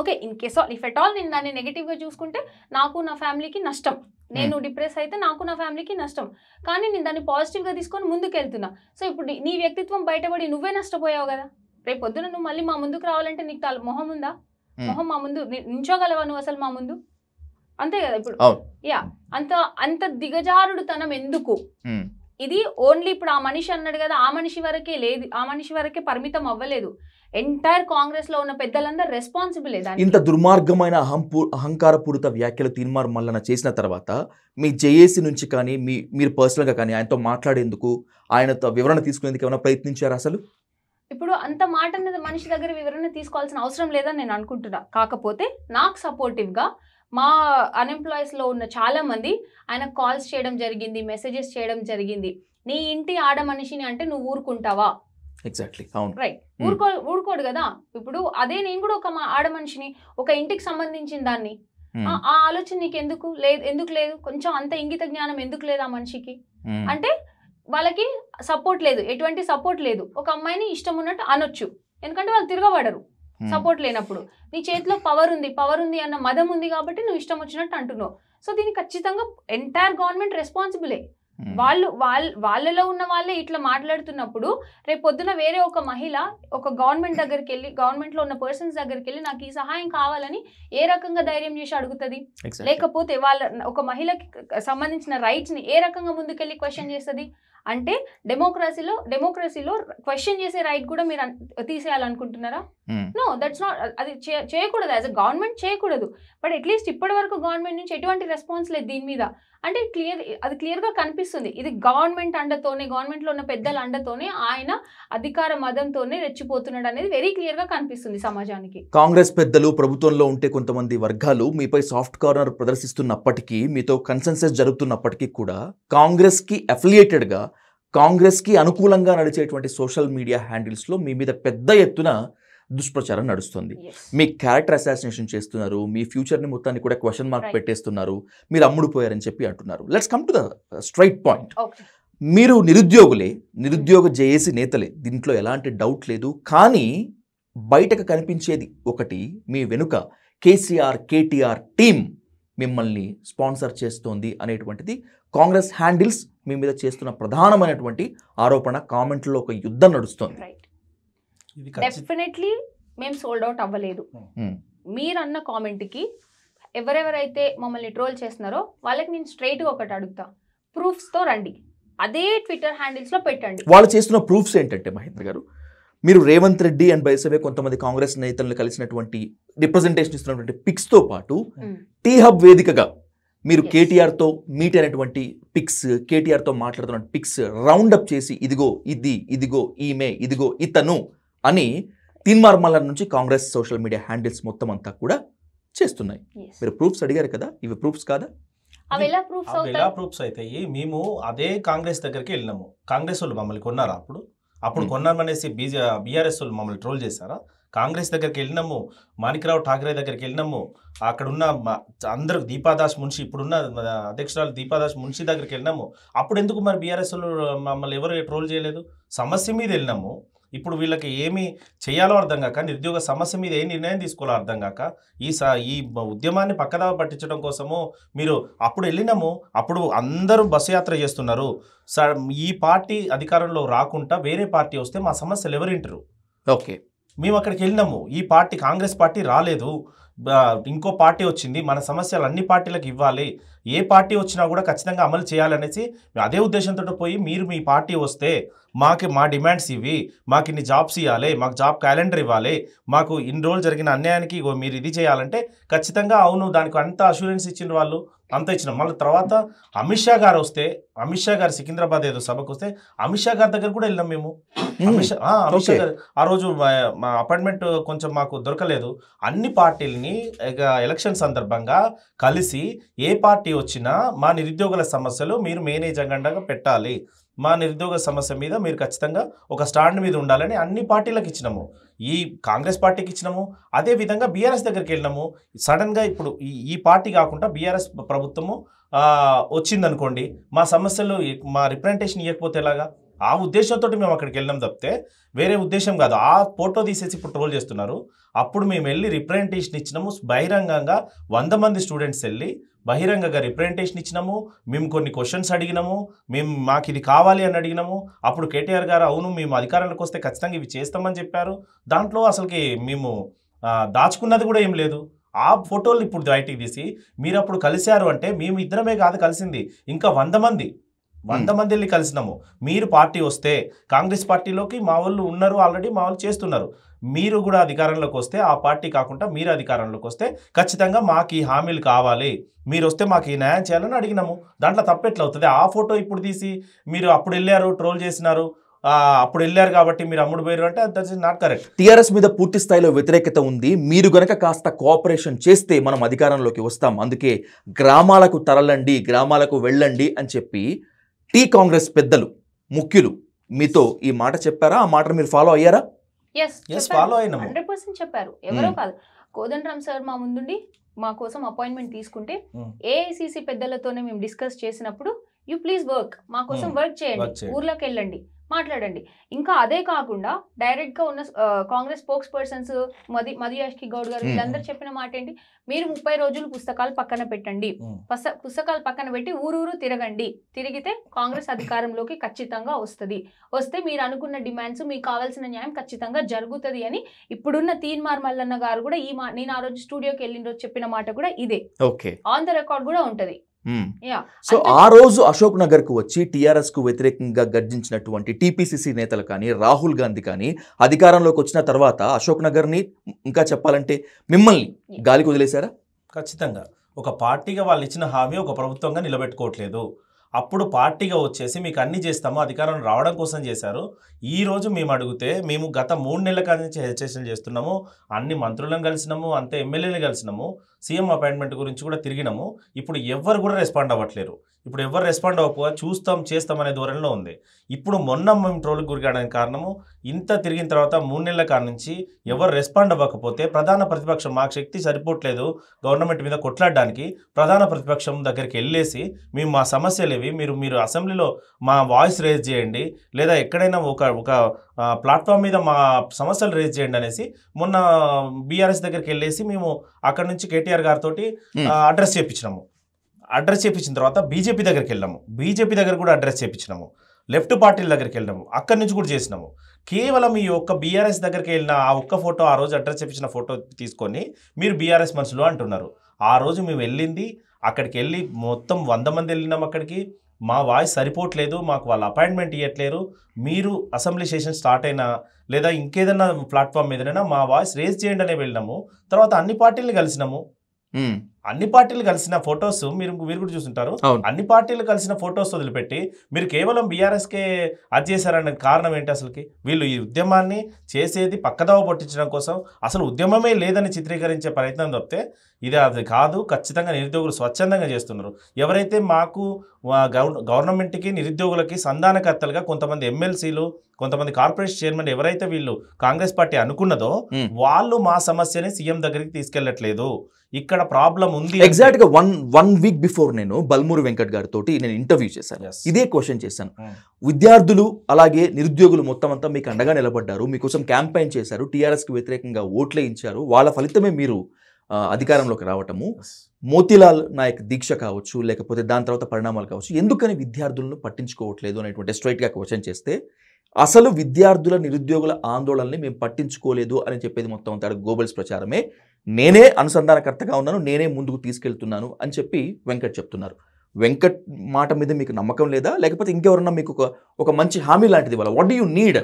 okay in case all if at all నేను దాన్ని నెగిటివ్గా చూసుకుంటే నాకు నా ఫ్యామిలీకి నష్టం నేను డిప్రెస్ అయితే నాకు నా ఫ్యామిలీకి నష్టం కానీ నేను దాన్ని పాజిటివ్గా తీసుకొని ముందుకెళ్తున్నా సో ఇప్పుడు నీ వ్యక్తిత్వం బయటపడి నువ్వే నష్టపోయావు కదా రేపు పొద్దున నువ్వు మళ్ళీ మా ముందుకు రావాలంటే నీకు తల మొహం ఉందా మొహం మా ముందు నించోగలవా నువ్వు అసలు మా ముందు అంతే కదా ఇప్పుడు యా అంత అంత దిగజారుడు తనం ఎందుకు ఇది ఓన్లీ ఇప్పుడు ఆ మనిషి అన్నాడు కదా ఆ మనిషి వరకే లేదు ఆ మనిషి వరకే పరిమితం అవ్వలేదు ఎంటైర్ కాంగ్రెస్ లో ఉన్న పెద్దలందరూ రెస్పాన్సిబుల్ ఇంత దుర్మార్గమైన అహంపూ అహంకారపూరిత వ్యాఖ్యలు తీన్మార్ మల్లన చేసిన తర్వాత మీ జేఏసీ నుంచి కానీ మీ మీరు పర్సనల్గా కానీ ఆయనతో మాట్లాడేందుకు ఆయనతో వివరణ తీసుకునేందుకు ఏమైనా ప్రయత్నించారు అసలు ఇప్పుడు అంత మాట అనేది మనిషి దగ్గర వివరణ తీసుకోవాల్సిన అవసరం లేదని నేను అనుకుంటున్నా కాకపోతే నాకు సపోర్టివ్గా మా అన్ఎంప్లాయీస్లో ఉన్న చాలామంది ఆయనకు కాల్స్ చేయడం జరిగింది మెసేజెస్ చేయడం జరిగింది నీ ఇంటి ఆడ మనిషిని అంటే నువ్వు ఊరుకుంటావా ఎగ్జాక్ట్లీ అవును రైట్ ఊరుకో ఊరుకోడు కదా ఇప్పుడు అదే నేను కూడా ఒక మా ఆడ మనిషిని ఒక ఇంటికి సంబంధించిన దాన్ని ఆ ఆలోచన నీకు ఎందుకు లేదు ఎందుకు లేదు కొంచెం అంత ఇంగిత జ్ఞానం ఎందుకు లేదు ఆ మనిషికి అంటే వాళ్ళకి సపోర్ట్ లేదు ఎటువంటి సపోర్ట్ లేదు ఒక అమ్మాయిని ఇష్టం ఉన్నట్టు అనొచ్చు ఎందుకంటే వాళ్ళు తిరగబడరు సపోర్ట్ hmm. లేనప్పుడు నీ చేతిలో పవర్ ఉంది పవర్ ఉంది అన్న మదం ఉంది కాబట్టి నువ్వు ఇష్టం వచ్చినట్టు అంటున్నావు సో దీనికి ఖచ్చితంగా ఎంటైర్ గవర్నమెంట్ రెస్పాన్సిబులే వాళ్ళు వాళ్ళ వాళ్ళలో ఉన్న వాళ్ళే ఇట్లా మాట్లాడుతున్నప్పుడు రేపు పొద్దున వేరే ఒక మహిళ ఒక గవర్నమెంట్ దగ్గరికి వెళ్ళి గవర్నమెంట్లో ఉన్న పర్సన్స్ దగ్గరికి వెళ్ళి నాకు ఈ సహాయం కావాలని ఏ రకంగా ధైర్యం చేసి అడుగుతుంది లేకపోతే వాళ్ళ ఒక మహిళకి సంబంధించిన రైట్స్ని ఏ రకంగా ముందుకెళ్ళి క్వశ్చన్ చేస్తుంది అంటే డెమోక్రసీలో డెమోక్రసీలో క్వశ్చన్ చేసే రైట్ కూడా మీరు తీసేయాలనుకుంటున్నారా నో దట్స్ నాట్ అది చేయకూడదు యాజ్ అ గవర్నమెంట్ చేయకూడదు బట్ అట్లీస్ట్ ఇప్పటి వరకు గవర్నమెంట్ నుంచి ఎటువంటి రెస్పాన్స్ లేదు దీని మీద అంటే క్లియర్ అది క్లియర్గా కనిపిస్తుంది ఇది గవర్నమెంట్ అండతోనే గవర్నమెంట్లో ఉన్న పెద్దల అండతోనే ఆయన అధికార మదంతోనే రెచ్చిపోతున్నాడు అనేది వెరీ క్లియర్గా కనిపిస్తుంది సమాజానికి కాంగ్రెస్ పెద్దలు ప్రభుత్వంలో ఉంటే కొంతమంది వర్గాలు మీపై సాఫ్ట్ కార్నర్ ప్రదర్శిస్తున్నప్పటికీ మీతో కన్సెన్సెస్ జరుగుతున్నప్పటికీ కూడా కాంగ్రెస్కి అఫిలియేటెడ్గా కాంగ్రెస్కి అనుకూలంగా నడిచేటువంటి సోషల్ మీడియా హ్యాండిల్స్లో మీ మీద పెద్ద ఎత్తున దుష్ప్రచారం నడుస్తుంది మీ క్యారెక్టర్ అసాసినేషన్ చేస్తున్నారు మీ ఫ్యూచర్ని మొత్తాన్ని కూడా క్వశ్చన్ మార్క్ పెట్టేస్తున్నారు మీరు అమ్ముడు పోయారని చెప్పి అంటున్నారు let's come to the straight point మీరు నిరుద్యోగులే నిరుద్యోగ జేఏసీ నేతలే దీంట్లో ఎలాంటి డౌట్ లేదు కానీ బయటకు కనిపించేది ఒకటి మీ వెనుక కేసీఆర్ కేటీఆర్ టీం మిమ్మల్ని స్పాన్సర్ చేస్తోంది అనేటువంటిది కాంగ్రెస్ హ్యాండిల్స్ మీ మీద చేస్తున్న ప్రధానమైనటువంటి ఆరోపణ కామెంట్లో ఒక యుద్ధం నడుస్తుంది డెఫినెట్లీ మేము సోల్డ్ అవుట్ అవ్వలేదు hmm. Hmm. మీరన్న కామెంట్కి ఎవరెవరైతే మమ్మల్ని ట్రోల్ చేస్తున్నారో వాళ్ళకి నేను స్ట్రైట్గా ఒకటి అడుగుతా ప్రూఫ్స్తో రండి అదే ట్విట్టర్ హ్యాండిల్స్లో పెట్టండి వాళ్ళు చేస్తున్న ప్రూఫ్స్ ఏంటంటే మహేంద్ర గారు మీరు రేవంత్ రెడ్డి అండ్ బైసవే కొంతమంది కాంగ్రెస్ నేతలను కలిసినటువంటి రిప్రజెంటేషన్ ఇస్తున్నటువంటి పిక్స్తో పాటు టీ hmm. హబ్ వేదికగా మీరు కేటీఆర్తో మీట్ అయినటువంటి పిక్స్ కేటీఆర్తో మాట్లాడుతున్న పిక్స్ రౌండప్ చేసి ఇదిగో ఇది ఇదిగో ఈమె ఇదిగో ఇతను అని తిన్మార్మల నుంచి కాంగ్రెస్ సోషల్ మీడియా హ్యాండిల్స్ మొత్తం అంతా కూడా చేస్తున్నాయి మీరు ప్రూఫ్స్ అడిగారు కదా ఇవి ప్రూఫ్స్ కాదా ఎలా ప్రూఫ్స్ అవుతాయి మేము అదే కాంగ్రెస్ దగ్గరికి వెళ్ళినాము కాంగ్రెస్ వాళ్ళు మమ్మల్ని కొన్నారా అప్పుడు అప్పుడు hmm. కొన్నామనేసి బీజే బీఆర్ఎస్ వాళ్ళు మమ్మల్ని ట్రోల్ చేశారా కాంగ్రెస్ దగ్గరికి వెళ్ళినాము మాణిక్రావు ఠాకరే దగ్గరికి వెళ్ళినాము అక్కడున్న అందరూ దీపాదాస్ మున్షి ఇప్పుడున్న అధ్యక్షురాలు దీపాదాస్ మున్షి దగ్గరికి వెళ్ళినాము అప్పుడు ఎందుకు మరి బీఆర్ఎస్లో మమ్మల్ని ఎవరు ట్రోల్ చేయలేదు సమస్య మీద వెళ్ళినాము ఇప్పుడు వీళ్ళకి ఏమి చేయాలో అర్థం కాక నిరుద్యోగ సమస్య మీద ఏ నిర్ణయం తీసుకోవాలో అర్థం కాక ఈ సా ఈ ఉద్యమాన్ని పక్కదా పట్టించడం కోసము మీరు అప్పుడు వెళ్ళినాము అప్పుడు అందరూ బస్సు యాత్ర చేస్తున్నారు ఈ పార్టీ అధికారంలో రాకుండా వేరే పార్టీ వస్తే మా సమస్యలు ఎవరింటారు ఓకే మేము అక్కడికి వెళ్ళినాము ఈ పార్టీ కాంగ్రెస్ పార్టీ రాలేదు ఇంకో పార్టీ వచ్చింది మన సమస్యలు అన్ని పార్టీలకు ఇవ్వాలి ఏ పార్టీ వచ్చినా కూడా ఖచ్చితంగా అమలు చేయాలనేసి అదే ఉద్దేశంతో పోయి మీరు మీ పార్టీ వస్తే మాకు మా డిమాండ్స్ ఇవి మాకు ఇన్ని జాబ్స్ ఇవ్వాలి మాకు జాబ్ క్యాలెండర్ ఇవ్వాలి మాకు ఇన్ని రోజులు జరిగిన అన్యాయానికి మీరు ఇది చేయాలంటే ఖచ్చితంగా అవును దానికి అంత అష్యూరెన్స్ ఇచ్చిన వాళ్ళు అంత ఇచ్చిన మళ్ళీ తర్వాత అమిత్ షా గారు వస్తే అమిత్ షా గారు సికింద్రాబాద్ ఏదో సభకు వస్తే అమిత్ షా గారి దగ్గర కూడా వెళ్ళాం మేము అమిత్ షా అమిత్ షా గారు ఆ రోజు మా అపాయింట్మెంట్ కొంచెం మాకు దొరకలేదు అన్ని పార్టీలని ఎలక్షన్ సందర్భంగా కలిసి ఏ పార్టీ వచ్చిన మా నిరుద్యోగుల సమస్యలు మీరు మేనేజ్ అగండగా పెట్టాలి మా నిరుద్యోగ సమస్య మీద మీరు ఖచ్చితంగా ఒక స్టాండ్ మీద ఉండాలని అన్ని పార్టీలకు ఇచ్చినాము ఈ కాంగ్రెస్ పార్టీకి ఇచ్చినాము అదేవిధంగా బీఆర్ఎస్ దగ్గరికి వెళ్ళినాము సడన్గా ఇప్పుడు ఈ ఈ పార్టీ కాకుండా బీఆర్ఎస్ ప్రభుత్వము వచ్చిందనుకోండి మా సమస్యలు మా రిప్రజెంటేషన్ ఇవ్వకపోతే ఎలాగా ఆ ఉద్దేశంతో మేము అక్కడికి వెళ్ళినాం తప్పితే వేరే ఉద్దేశం కాదు ఆ ఫోటో తీసేసి ఇప్పుడు ట్రోల్ చేస్తున్నారు అప్పుడు మేము వెళ్ళి రిప్రజెంటేషన్ ఇచ్చినాము బహిరంగంగా వంద మంది స్టూడెంట్స్ వెళ్ళి బహిరంగంగా రిప్రజెంటేషన్ ఇచ్చినాము మేము కొన్ని క్వశ్చన్స్ అడిగినాము మేము మాకు ఇది కావాలి అని అడిగినాము అప్పుడు కేటీఆర్ గారు అవును మేము అధికారంలోకి వస్తే ఖచ్చితంగా ఇవి చేస్తామని చెప్పారు దాంట్లో అసలుకి మేము దాచుకున్నది కూడా ఏం లేదు ఆ ఫోటోలు ఇప్పుడు బయటికి తీసి మీరు అప్పుడు కలిశారు అంటే మేము ఇద్దరమే కాదు కలిసింది ఇంకా వంద మంది వంద మందిని కలిసినాము మీరు పార్టీ వస్తే కాంగ్రెస్ పార్టీలోకి మా వాళ్ళు ఉన్నారు ఆల్రెడీ మా వాళ్ళు చేస్తున్నారు మీరు కూడా అధికారంలోకి వస్తే ఆ పార్టీ కాకుండా మీరు అధికారంలోకి వస్తే ఖచ్చితంగా మాకు ఈ హామీలు కావాలి మీరు వస్తే మాకు ఈ న్యాయం చేయాలని అడిగినాము దాంట్లో తప్పెట్లా అవుతుంది ఆ ఫోటో ఇప్పుడు తీసి మీరు అప్పుడు వెళ్ళారు ట్రోల్ చేసినారు అప్పుడు వెళ్ళారు కాబట్టి మీరు అమ్ముడు పోయారు అంటే that is not correct TRS మీద పూర్తి స్థాయిలో వ్యతిరేకత ఉంది మీరు గనక కాస్త కోఆపరేషన్ చేస్తే మనం అధికారంలోకి వస్తాం అందుకే గ్రామాలకు తరలండి గ్రామాలకు వెళ్ళండి అని చెప్పి టీ కాంగ్రెస్ పెద్దలు ముఖ్యులు మీతో ఈ మాట చెప్పారా ఆ మాట మీరు ఫాలో అయ్యారా ఫాలో అయినా హండ్రెడ్ పర్సెంట్ చెప్పారు ఎవరో కాదు కోదండరామ్ సార్ మా ముందుండి మా కోసం అపాయింట్మెంట్ తీసుకుంటే ఏఐసిసి పెద్దలతోనే మేము డిస్కస్ చేసినప్పుడు యూ ప్లీజ్ వర్క్ మా కోసం వర్క్ చేయండి ఊర్లోకి వెళ్ళండి మాట్లాడండి ఇంకా అదే కాకుండా డైరెక్ట్ గా ఉన్న కాంగ్రెస్ స్పోక్స్ పర్సన్స్ మది మధు యాష్కి గౌడ్ గారు వీళ్ళందరూ చెప్పిన మాట ఏంటి మీరు ముప్పై రోజులు పుస్తకాలు పక్కన పెట్టండి పుస్తకాలు పక్కన పెట్టి ఊరూరు తిరగండి తిరిగితే కాంగ్రెస్ అధికారంలోకి ఖచ్చితంగా వస్తుంది వస్తే మీరు అనుకున్న డిమాండ్స్ మీకు కావాల్సిన న్యాయం ఖచ్చితంగా జరుగుతుంది అని ఇప్పుడున్న తీన్మార్ మల్లన్న గారు కూడా ఈ నేను ఆ రోజు స్టూడియోకి వెళ్ళిన రోజు చెప్పిన మాట కూడా ఇదే ఆన్ ద రికార్డ్ కూడా ఉంటుంది సో hmm. ఆ రోజు అశోక్ నగర్ కు వచ్చి టిఆర్ఎస్ కు వ్యతిరేకంగా గర్జించినటువంటి టీపీసీసీ నేతలు కానీ రాహుల్ గాంధీ కానీ అధికారంలోకి వచ్చిన తర్వాత అశోక్ నగర్ ని ఇంకా చెప్పాలంటే మిమ్మల్ని గాలికి వదిలేశారా ఖచ్చితంగా ఒక పార్టీగా వాళ్ళు ఇచ్చిన హామీ ఒక ప్రభుత్వంగా నిలబెట్టుకోవట్లేదు అప్పుడు పార్టీగా వచ్చేసి మీకు అన్ని చేస్తాము అధికారం రావడం కోసం చేశారు ఈ రోజు మేము అడిగితే మేము గత మూడు నెలల కాదు నుంచి హెచ్ఎస్ఎల్ చేస్తున్నాము అన్ని మంత్రులను కలిసినాము అంతే ఎమ్మెల్యేలు కలిసినాము సీఎం అపాయింట్మెంట్ గురించి కూడా తిరిగినాము ఇప్పుడు ఎవరు కూడా రెస్పాండ్ అవ్వట్లేరు ఇప్పుడు ఎవరు రెస్పాండ్ అవ్వకపోగా చూస్తాం చేస్తాం అనే ధోరణిలో ఉంది ఇప్పుడు మొన్న మేము ట్రోల్కి గురికాడానికి కారణము ఇంత తిరిగిన తర్వాత మూడు నెలల కాడ నుంచి ఎవరు రెస్పాండ్ అవ్వకపోతే ప్రధాన ప్రతిపక్షం మాకు శక్తి సరిపోవట్లేదు గవర్నమెంట్ మీద కొట్లాడడానికి ప్రధాన ప్రతిపక్షం దగ్గరికి వెళ్ళేసి మేము మా సమస్యలు మీరు మీరు అసెంబ్లీలో మా వాయిస్ రేజ్ చేయండి లేదా ఎక్కడైనా ఒక ఒక ప్లాట్ఫామ్ మీద మా సమస్యలు రేజ్ చేయండి అనేసి మొన్న బీఆర్ఎస్ దగ్గరికి వెళ్ళేసి మేము అక్కడ నుంచి కేటీఆర్ గారితో అడ్రస్ చేయించినాము అడ్రస్ చేయించిన తర్వాత బీజేపీ దగ్గరికి వెళ్ళాము బీజేపీ దగ్గర కూడా అడ్రస్ చేయించినాము లెఫ్ట్ పార్టీల దగ్గరికి వెళ్ళినాము అక్కడి నుంచి కూడా చేసినాము కేవలం ఈ ఒక్క బీఆర్ఎస్ దగ్గరికి వెళ్ళిన ఆ ఒక్క ఫోటో ఆ రోజు అడ్రస్ చేయించిన ఫోటో తీసుకొని మీరు బీఆర్ఎస్ మనుషులు అంటున్నారు ఆ రోజు మేము వెళ్ళింది అక్కడికి వెళ్ళి మొత్తం వంద మంది వెళ్ళినాం అక్కడికి మా వాయిస్ సరిపోవట్లేదు మాకు వాళ్ళ అపాయింట్మెంట్ ఇవ్వట్లేరు మీరు అసెంబ్లీ సెషన్ స్టార్ట్ అయినా లేదా ఇంకేదైనా ప్లాట్ఫామ్ మీదనైనా మా వాయిస్ రేజ్ చేయండి అనే వెళ్ళినాము తర్వాత అన్ని పార్టీలు కలిసినాము అన్ని పార్టీలు కలిసిన ఫొటోస్ మీరు మీరు కూడా చూస్తుంటారు అన్ని పార్టీలు కలిసిన ఫొటోస్ వదిలిపెట్టి మీరు కేవలం బీఆర్ఎస్ కే అది చేశారనే కారణం ఏంటి అసలుకి వీళ్ళు ఈ ఉద్యమాన్ని చేసేది పక్కదావ పట్టించడం కోసం అసలు ఉద్యమమే లేదని చిత్రీకరించే ప్రయత్నం తప్పితే ఇది అది కాదు ఖచ్చితంగా నిరుద్యోగులు స్వచ్ఛందంగా చేస్తున్నారు ఎవరైతే మాకు గవర్నమెంట్కి నిరుద్యోగులకి సంధానకర్తలుగా కొంతమంది ఎమ్మెల్సీలు కొంతమంది కార్పొరేషన్ చైర్మన్ ఎవరైతే వీళ్ళు కాంగ్రెస్ పార్టీ అనుకున్నదో వాళ్ళు మా సమస్యని సీఎం దగ్గరికి తీసుకెళ్లట్లేదు ఇక్కడ ప్రాబ్లం ఉంది ఎగ్జాక్ట్ గా వన్ వన్ వీక్ బిఫోర్ నేను బల్మూరు వెంకట్ గారితో నేను ఇంటర్వ్యూ చేశాను ఇదే క్వశ్చన్ చేశాను hmm. విద్యార్థులు అలాగే నిరుద్యోగులు మొత్తం అంతా మీకు అండగా నిలబడ్డారు మీకోసం క్యాంపెయిన్ చేశారు టీఆర్ఎస్ కి వ్యతిరేకంగా ఓట్లు ఇచ్చారు వాళ్ళ ఫలితమే మీరు అధికారంలోకి రావటము మోతిలాల్ నాయక్ దీక్ష కావచ్చు లేకపోతే దాని తర్వాత పరిణామాలు కావచ్చు ఎందుకని విద్యార్థులను పట్టించుకోవట్లేదు అనేటువంటి స్ట్రైట్గా క్వశ్చన్ చేస్తే అసలు విద్యార్థుల నిరుద్యోగుల ఆందోళనని మేము పట్టించుకోలేదు అని చెప్పేది మొత్తం అంతా గోబల్స్ ప్రచారమే నేనే అనుసంధానకర్తగా ఉన్నాను నేనే ముందుకు తీసుకెళ్తున్నాను అని చెప్పి వెంకట్ చెప్తున్నారు వెంకట్ మాట మీద మీకు నమ్మకం లేదా లేకపోతే ఇంకెవరన్నా మీకు ఒక మంచి హామీ లాంటిది ఇవ్వాలి వాట్ డూ యూ నీడ్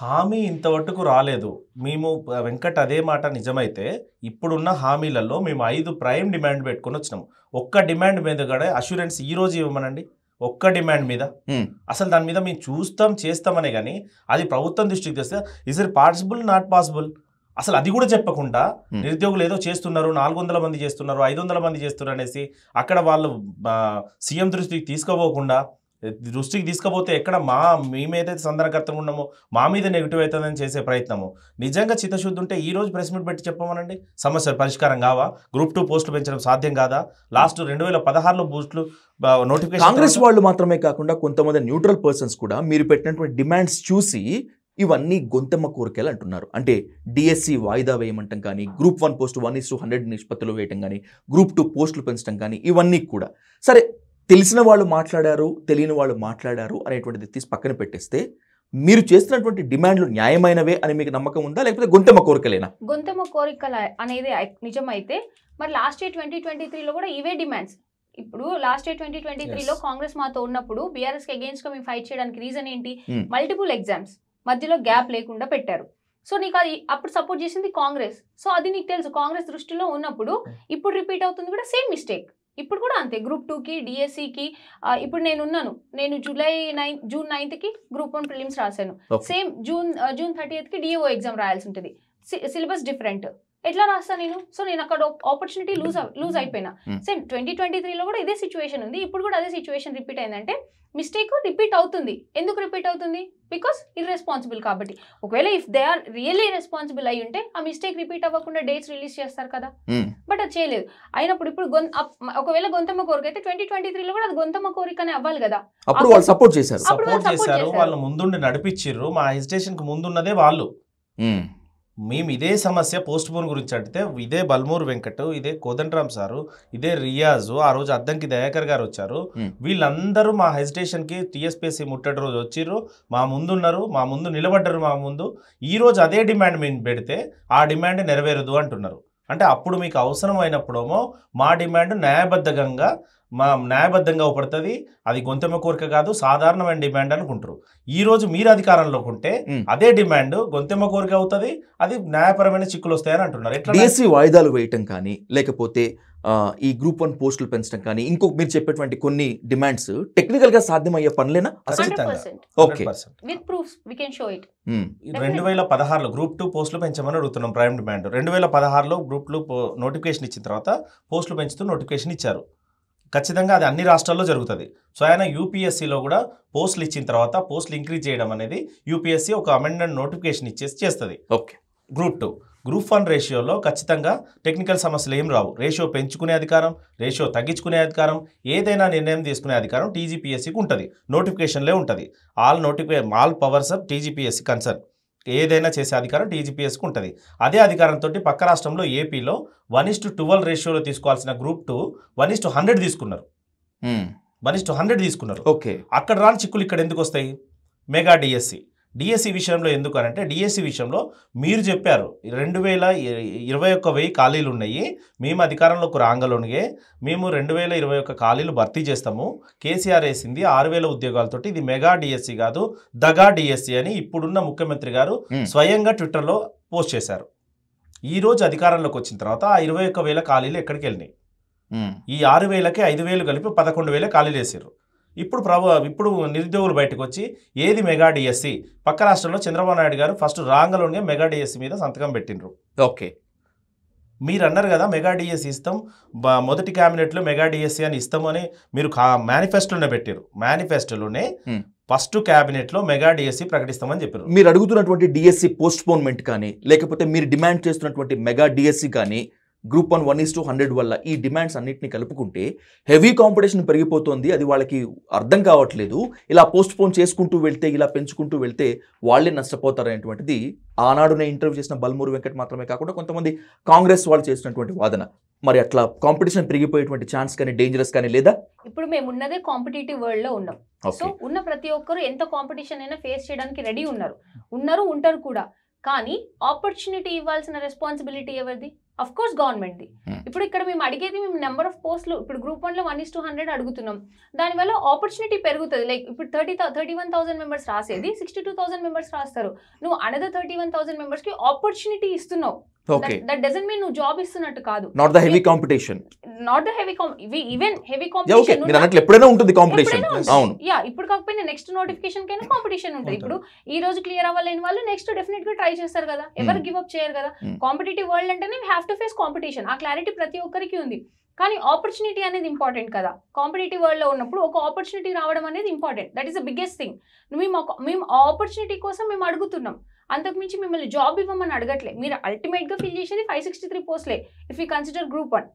హామీ ఇంతవరకు రాలేదు మేము వెంకట్ అదే మాట నిజమైతే ఇప్పుడున్న హామీలలో మేము ఐదు ప్రైమ్ డిమాండ్ పెట్టుకుని వచ్చినాం ఒక్క డిమాండ్ మీద కూడా అష్యూరెన్స్ ఈ రోజు ఇవ్వమనండి ఒక్క డిమాండ్ మీద అసలు దాని మీద మేము చూస్తాం చేస్తామనే కానీ అది ప్రభుత్వం దృష్టికి తెస్తే is it possible not possible అసలు అది కూడా చెప్పకుండా నిరుద్యోగులు ఏదో చేస్తున్నారు నాలుగు వందల మంది చేస్తున్నారు ఐదు వందల మంది చేస్తున్నారు అనేసి అక్కడ వాళ్ళు సీఎం దృష్టికి తీసుకోపోకుండా దృష్టికి తీసుకపోతే ఎక్కడ మా మేమేదైతే సందర్భకర్తంగా ఉన్నామో మా మీద నెగిటివ్ అవుతుందని చేసే ప్రయత్నము నిజంగా చిత్తశుద్ధి ఉంటే ఈ రోజు ప్రెస్ మీట్ పెట్టి చెప్పమనండి సమస్యలు పరిష్కారం కావా గ్రూప్ టూ పోస్టులు పెంచడం సాధ్యం కాదా లాస్ట్ రెండు వేల పదహారులో బూస్టులు నోటిఫికేషన్ కాంగ్రెస్ వాళ్ళు మాత్రమే కాకుండా కొంతమంది న్యూట్రల్ పర్సన్స్ కూడా మీరు పెట్టినటువంటి డిమాండ్స్ చూసి ఇవన్నీ గొంతెమ్మ కోరికలు అంటున్నారు అంటే డిఎస్సి వాయిదా వేయమంటం కానీ group one post one is two hundred నిష్పత్తులు వేయటం కానీ గ్రూప్ టూ పోస్టులు పెంచడం కానీ ఇవన్నీ కూడా సరే తెలిసిన వాళ్ళు మాట్లాడారు తెలియని వాళ్ళు మాట్లాడారు అనేటువంటిది తీసి పక్కన పెట్టేస్తే మీరు చేస్తున్నటువంటి డిమాండ్లు న్యాయమైనవే అని మీకు నమ్మకం ఉందా లేకపోతే గొంతెమ్మ కోరికలేనా గొంతెమ్మ కోరికల అనేది నిజమైతే మరి లాస్ట్ ఇయర్ ట్వంటీ ట్వంటీ త్రీలో కూడా ఇవే డిమాండ్స్ ఇప్పుడు లాస్ట్ ఇయర్ ట్వంటీ ట్వంటీ త్రీలో కాంగ్రెస్ మాతో ఉన్నప్పుడు బీఆర్ఎస్ కి అగేన్స్ట్ గా మేము ఫైట్ చేయడానికి రీజన్ ఏంటి మల్టిపుల్ hmm. ఎగ్జామ్స్ మధ్యలో గ్యాప్ లేకుండా పెట్టారు సో నీకు అది అప్పుడు సపోర్ట్ చేసింది కాంగ్రెస్ సో అది నీకు తెలుసు కాంగ్రెస్ దృష్టిలో ఉన్నప్పుడు hmm. ఇప్పుడు రిపీట్ అవుతుంది కూడా సేమ్ మిస్టేక్ ఇప్పుడు కూడా అంతే గ్రూప్ టూకి డిఎస్సికి ఇప్పుడు నేను ఉన్నాను నేను జూలై నైన్ జూన్ నైన్త్కి గ్రూప్ వన్ ప్రిలిమ్స్ రాశాను సేమ్ జూన్ జూన్ థర్టీ ఎయిత్కి డిఓ ఎగ్జామ్ రాయాల్సి ఉంటుంది సిలబస్ డిఫరెంట్ ఎట్లా రాస్తా నేను సో నేను అక్కడ ఆపర్చునిటీ లూజ్ లూజ్ అయిపోయినా సేమ్ ట్వంటీ ట్వంటీ త్రీలో కూడా ఇదే సిచ్యువేషన్ ఉంది ఇప్పుడు కూడా అదే సిచ్యువేషన్ రిపీట్ అయిందంటే మిస్టేక్ రిపీట్ అవుతుంది ఎందుకు రిపీట్ అవుతుంది బికాస్ ఇర్రెస్పాన్సిబుల్ కాబట్టి ఒకవేళ if they are really responsible అయి ఉంటే ఆ మిస్టేక్ రిపీట్ అవ్వకుండా డేట్స్ రిలీజ్ చేస్తారు కదా బట్ hmm. అది చేయలేదు అయినప్పుడు ఇప్పుడు ఒకవేళ గొంతమ్మ కోరిక అయితే ట్వంటీ ట్వంటీ త్రీలో కూడా అది గొంతమ్మ కోరికనే అవ్వాలి కదా అప్పుడు వాళ్ళు సపోర్ట్ చేశారు సపోర్ట్ చేశారు వాళ్ళు ముందుండి నడిపించారు మా హెజిటేషన్ కు ముందున్నదే వాళ్ళు hmm. మేము ఇదే సమస్య పోస్ట్ పోన్ గురించి అడిగితే ఇదే బల్మూర్ వెంకట్ ఇదే కోదండరామ్ సారు ఇదే రియాజు ఆ రోజు అద్దంకి దయాకర్ గారు వచ్చారు వీళ్ళందరూ మా హెజిటేషన్ కి టీఎస్పీఎస్సీ ముట్టడి రోజు వచ్చిర్రు మా ముందున్నారు మా ముందు నిలబడ్డరు మా ముందు ఈ రోజు అదే డిమాండ్ మేము పెడితే ఆ డిమాండ్ నెరవేరదు అంటున్నారు అంటే అప్పుడు మీకు అవసరం మా డిమాండ్ న్యాయబద్ధంగా మా న్యాయబద్ధంగా ఉపడుతుంది అది గొంతెమ్మ కోరిక కాదు సాధారణమైన డిమాండ్ అనుకుంటారు ఈ రోజు మీరు అధికారంలోకి ఉంటే అదే డిమాండ్ గొంతెమ్మ కోరిక అవుతుంది అది న్యాయపరమైన చిక్కులు వస్తాయని అంటున్నారు ఎట్లా వాయిదాలు వేయటం కానీ లేకపోతే ఈ గ్రూప్ వన్ పోస్టులు పెంచడం కానీ ఇంకొక మీరు చెప్పేటువంటి కొన్ని డిమాండ్స్ టెక్నికల్ గా సాధ్యమయ్యే పనులేనా ఓకే రెండు వేల పదహారులో గ్రూప్ టూ పోస్టులు పెంచమని అడుగుతున్నాం ప్రైమ్ డిమాండ్ రెండు వేల పదహారులో గ్రూప్ టూ నోటిఫికేషన్ ఇచ్చిన తర్వాత పోస్టులు పెంచుతూ నోటిఫికేషన్ ఇచ్చారు ఖచ్చితంగా అది అన్ని రాష్ట్రాల్లో జరుగుతుంది సో ఆయన యూపీఎస్సీలో కూడా పోస్టులు ఇచ్చిన తర్వాత పోస్టులు ఇంక్రీజ్ చేయడం అనేది యూపీఎస్సీ ఒక అమెండ్మెంట్ నోటిఫికేషన్ ఇచ్చేసి చేస్తుంది okay group two group one రేషియోలో ఖచ్చితంగా టెక్నికల్ సమస్యలు ఏం రావు రేషియో పెంచుకునే అధికారం రేషియో తగ్గించుకునే అధికారం ఏదైనా నిర్ణయం తీసుకునే అధికారం టీజీపీఎస్సీకి ఉంటుంది నోటిఫికేషన్లే ఉంటుంది ఆల్ నోటిఫి all powers of TGPSC concern ఏదైనా చేసే అధికారం టీజీపీఎస్కి ఉంటుంది అదే అధికారంతో పక్క రాష్ట్రంలో ఏపీలో వన్ ఇస్ టు ట్వెల్వ్ రేషియోలో తీసుకోవాల్సిన group two one is to hundred తీసుకున్నారు వన్ ఇస్ టు హండ్రెడ్ తీసుకున్నారు ఓకే అక్కడ రాని చిక్కులు ఇక్కడ ఎందుకు వస్తాయి మెగా డిఎస్సీ డిఎస్సి e విషయంలో ఎందుకు అనంటే డిఎస్సి e విషయంలో మీరు చెప్పారు రెండు వేల ఇరవై ఒక్క వెయ్యి ఖాళీలు ఉన్నాయి మేము అధికారంలోకి రాగలోనిగే మేము రెండు వేల ఇరవై ఒక్క ఖాళీలు భర్తీ చేస్తాము కేసీఆర్ వేసింది ఆరు వేల ఉద్యోగాలతోటి ఇది మెగా డిఎస్సి e కాదు దగా డిఎస్సి అని ఇప్పుడున్న ముఖ్యమంత్రి గారు స్వయంగా ట్విట్టర్లో పోస్ట్ చేశారు ఈ రోజు అధికారంలోకి వచ్చిన తర్వాత ఆ ఇరవై ఒక్క వేల ఖాళీలు ఎక్కడికి వెళ్ళినాయి ఈ ఆరు వేలకి ఐదు వేలు కలిపి పదకొండు వేల ఖాళీలు వేసారు ఇప్పుడు ప్రభు ఇప్పుడు నిరుద్యోగులు బయటకు వచ్చి ఏది మెగా డిఎస్సి e? పక్క రాష్ట్రంలో చంద్రబాబు నాయుడు గారు ఫస్ట్ రాంగలోనే మెగా డిఎస్సి e మీద సంతకం పెట్టినరు ఓకే మీరు అన్నారు కదా మెగా డిఎస్సి e ఇస్తాం మొదటి క్యాబినెట్లో మెగా డిఎస్సి అని ఇస్తామని మీరు మేనిఫెస్టోనే పెట్టారు మేనిఫెస్టోలోనే ఫస్ట్ క్యాబినెట్లో మెగా డిఎస్సి ప్రకటిస్తామని చెప్పారు మీరు అడుగుతున్నటువంటి డిఎస్సి పోస్ట్ పోన్మెంట్ కానీ లేకపోతే మీరు డిమాండ్ చేస్తున్నటువంటి మెగా డిఎస్సి కానీ group one one is two hundred వల్ల ఈ డిమాండ్స్ అన్నింటిని కలుపుకుంటే హెవీ కాంపిటీషన్ పెరిగిపోతుంది అది వాళ్ళకి అర్థం కావట్లేదు ఇలా పోస్ట్ పోన్ చేసుకుంటూ వెళ్తే ఇలా పెంచుకుంటూ వెళ్తే వాళ్ళే నష్టపోతారనేటువంటిది ఆనాడు నేను ఇంటర్వ్యూ చేసిన బల్మూరు వెంకట్ మాత్రమే కాకుండా కొంతమంది కాంగ్రెస్ వాళ్ళు చేసినటువంటి వాదన మరి అట్లా కాంపిటీషన్ పెరిగిపోయేటువంటి ఛాన్స్ కానీ డేంజరస్ కానీ లేదా ఇప్పుడు మేము ఉన్నదే కాంపిటేటివ్ వరల్డ్ లో ఉన్నాం సో ఉన్న ప్రతి ఒక్కరు ఎంత కాంపిటీషన్ అయినా ఫేస్ చేయడానికి రెడీ ఉన్నారు ఉన్నారు ఉంటారు కూడా కానీ ఆపర్చునిటీ ఇవ్వాల్సిన రెస్పాన్సిబిలిటీ ఎవరిది అఫ్ కోర్స్ గవర్నమెంట్ది ఇప్పుడు ఇక్కడ మేము అడిగేది మేము నెంబర్ ఆఫ్ పోస్టులు ఇప్పుడు గ్రూప్ వన్లో వన్ ఇస్ టూ హండ్రెడ్ అడుగుతున్నాం దానివల్ల ఆపర్చునిటీ పెరుగుతుంది లైక్ ఇప్పుడు thirty thirty one thousand members రాసేది సిక్స్టీ టూ థౌసండ్ మెంబర్స్ రాస్తారు నువ్వు అనదర్ థర్టీ వన్ థౌసండ్ మెంబర్స్కి ఆపర్చునిటీ ఇస్తున్నావు ఓకే దట్ డజంట్ మీన్ నువ్వు జాబ్ ఇస్తున్నట్టు కాదు heavy competition not the heavy even heavy competition నేను కాంపిటీషన్ యా ఇప్పుడు కాకపోయినా నెక్స్ట్ నోటిఫికేషన్ కైనా కాంపిటీషన్ ఉంటుంది ఇప్పుడు ఈ రోజు క్లియర్ అవ్వలేని వాళ్ళు నెక్స్ట్ డెఫినెట్ గా ట్రై చేస్తారు కదా hmm. ఎవరు గివ్ అప్ చేయరు కదా కాంపిటేటివ్ hmm. వరల్డ్ అంటేనే we have to face competition ఆ క్లారిటీ ప్రతి ఒక్కరికి ఉంది కానీ ఆపర్చునిటీ అనేది ఇంపార్టెంట్ కదా కాంపిటేటివ్ వరల్డ్లో ఉన్నప్పుడు ఒక ఆపర్చునిటీ రావడం అనేది important that is the biggest thing మేము మేము ఆ ఆపర్చునిటీ కోసం మేము అడుగుతున్నాం అంతకుమించి మిమ్మల్ని జాబ్ ఇవ్వమని అడగట్లే మీరు అల్టిమేట్ గా ఫిల్ చేసేది ఫైవ్ సిక్స్టీ త్రీ పోస్ట్లే if you consider group one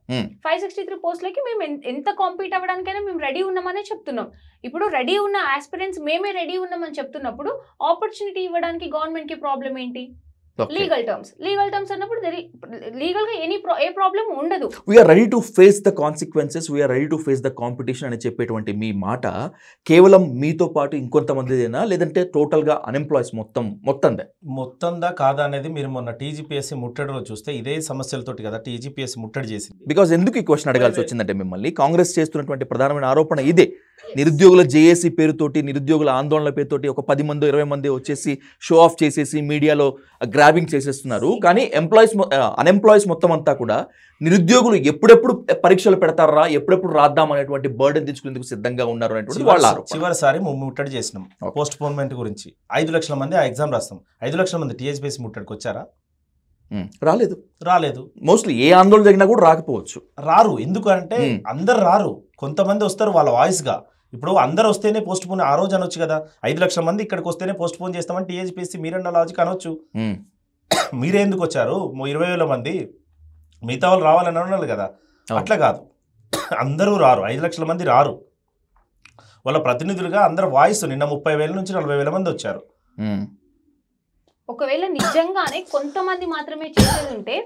five sixty three పోస్ట్లకి మేము ఎంత కాంపీట్ అవ్వడానికైనా మేము రెడీ ఉన్నామనే చెప్తున్నాం ఇప్పుడు రెడీ ఉన్న ఆస్పిరెంట్స్ మేమే రెడీ ఉన్నామని చెప్తున్నప్పుడు ఆపర్చునిటీ ఇవ్వడానికి గవర్నమెంట్కి ప్రాబ్లం ఏంటి లీగల్ టర్మ్స్ లీగల్ టర్మ్స్ అన్నప్పుడు లీగల్ గా ఎనీ ఏ ప్రాబ్లం ఉండదు we are ready to face the consequences we are ready to face the competition అని చెప్పేటువంటి మీ మాట కేవలం మీతో పాటు ఇంకొంతమందిదేనా లేదంటే టోటల్ గా అన్ఎంప్లాయీస్ మొత్తం మొత్తం మొత్తందా కాదా అనేది మీరు మొన్న టీజీపీఎస్సీ e ముట్టడి రోజు చూస్తే ఇదే సమస్యలతోటి కదా టీజీపీఎస్సీ e ముట్టడి చేసింది బికాస్ ఎందుకు ఈ క్వశ్చన్ అడగాల్సి వచ్చిందంటే మిమ్మల్ని కాంగ్రెస్ చేస్తున్నటువంటి ప్రధానమైన ఆరోపణ ఇదే నిరుద్యోగుల జేఏసీ పేరుతోటి నిరుద్యోగుల ఆందోళన పేరుతోటి ఒక పది మంది ఇరవై మంది వచ్చేసి షో ఆఫ్ చేసేసి మీడియాలో గ్రా ట్యాబింగ్ చేసేస్తున్నారు కానీ ఎంప్లాయీస్ అన్ఎంప్లాయీస్ మొత్తం అంతా కూడా నిరుద్యోగులు ఎప్పుడెప్పుడు పరీక్షలు పెడతారా ఎప్పుడెప్పుడు రాద్దాం అనేటువంటి బర్డెన్ తీసుకునేందుకు సిద్ధంగా ఉన్నారు అనేటువంటి వాళ్ళ చివరిసారి ముట్టడి చేసినాం పోస్ట్ పోన్మెంట్ గురించి ఐదు లక్షల మంది ఆ ఎగ్జామ్ రాస్తాం ఐదు లక్షల మంది టీఎస్పీఎస్సీ ముట్టడికి వచ్చారా రాలేదు రాలేదు మోస్ట్లీ ఏ ఆందోళన జరిగినా కూడా రాకపోవచ్చు రారు ఎందుకంటే అందరు రారు కొంతమంది వస్తారు వాళ్ళ వాయిస్ గా ఇప్పుడు అందరు వస్తేనే పోస్ట్ పోన్ ఆ రోజు అనొచ్చు కదా ఐదు లక్షల మంది ఇక్కడికి వస్తేనే పోస్ట్ పోన్ చేస్తామని టీఎస్పీసీ మీరన్న లాజిక్ అనొచ్చు మీరే ఎందుకు వచ్చారు ఇరవై వేల మంది మిగతా వాళ్ళు రావాలని అన్నారు కదా అట్లా కాదు అందరూ రారు ఐదు లక్షల మంది రారు వాళ్ళ ప్రతినిధులుగా అందరు వాయిస్ నిన్న ముప్పై వేల నుంచి నలభై వేల మంది వచ్చారు ఒకవేళ నిజంగానే కొంతమంది మాత్రమే చేసేది ఉంటే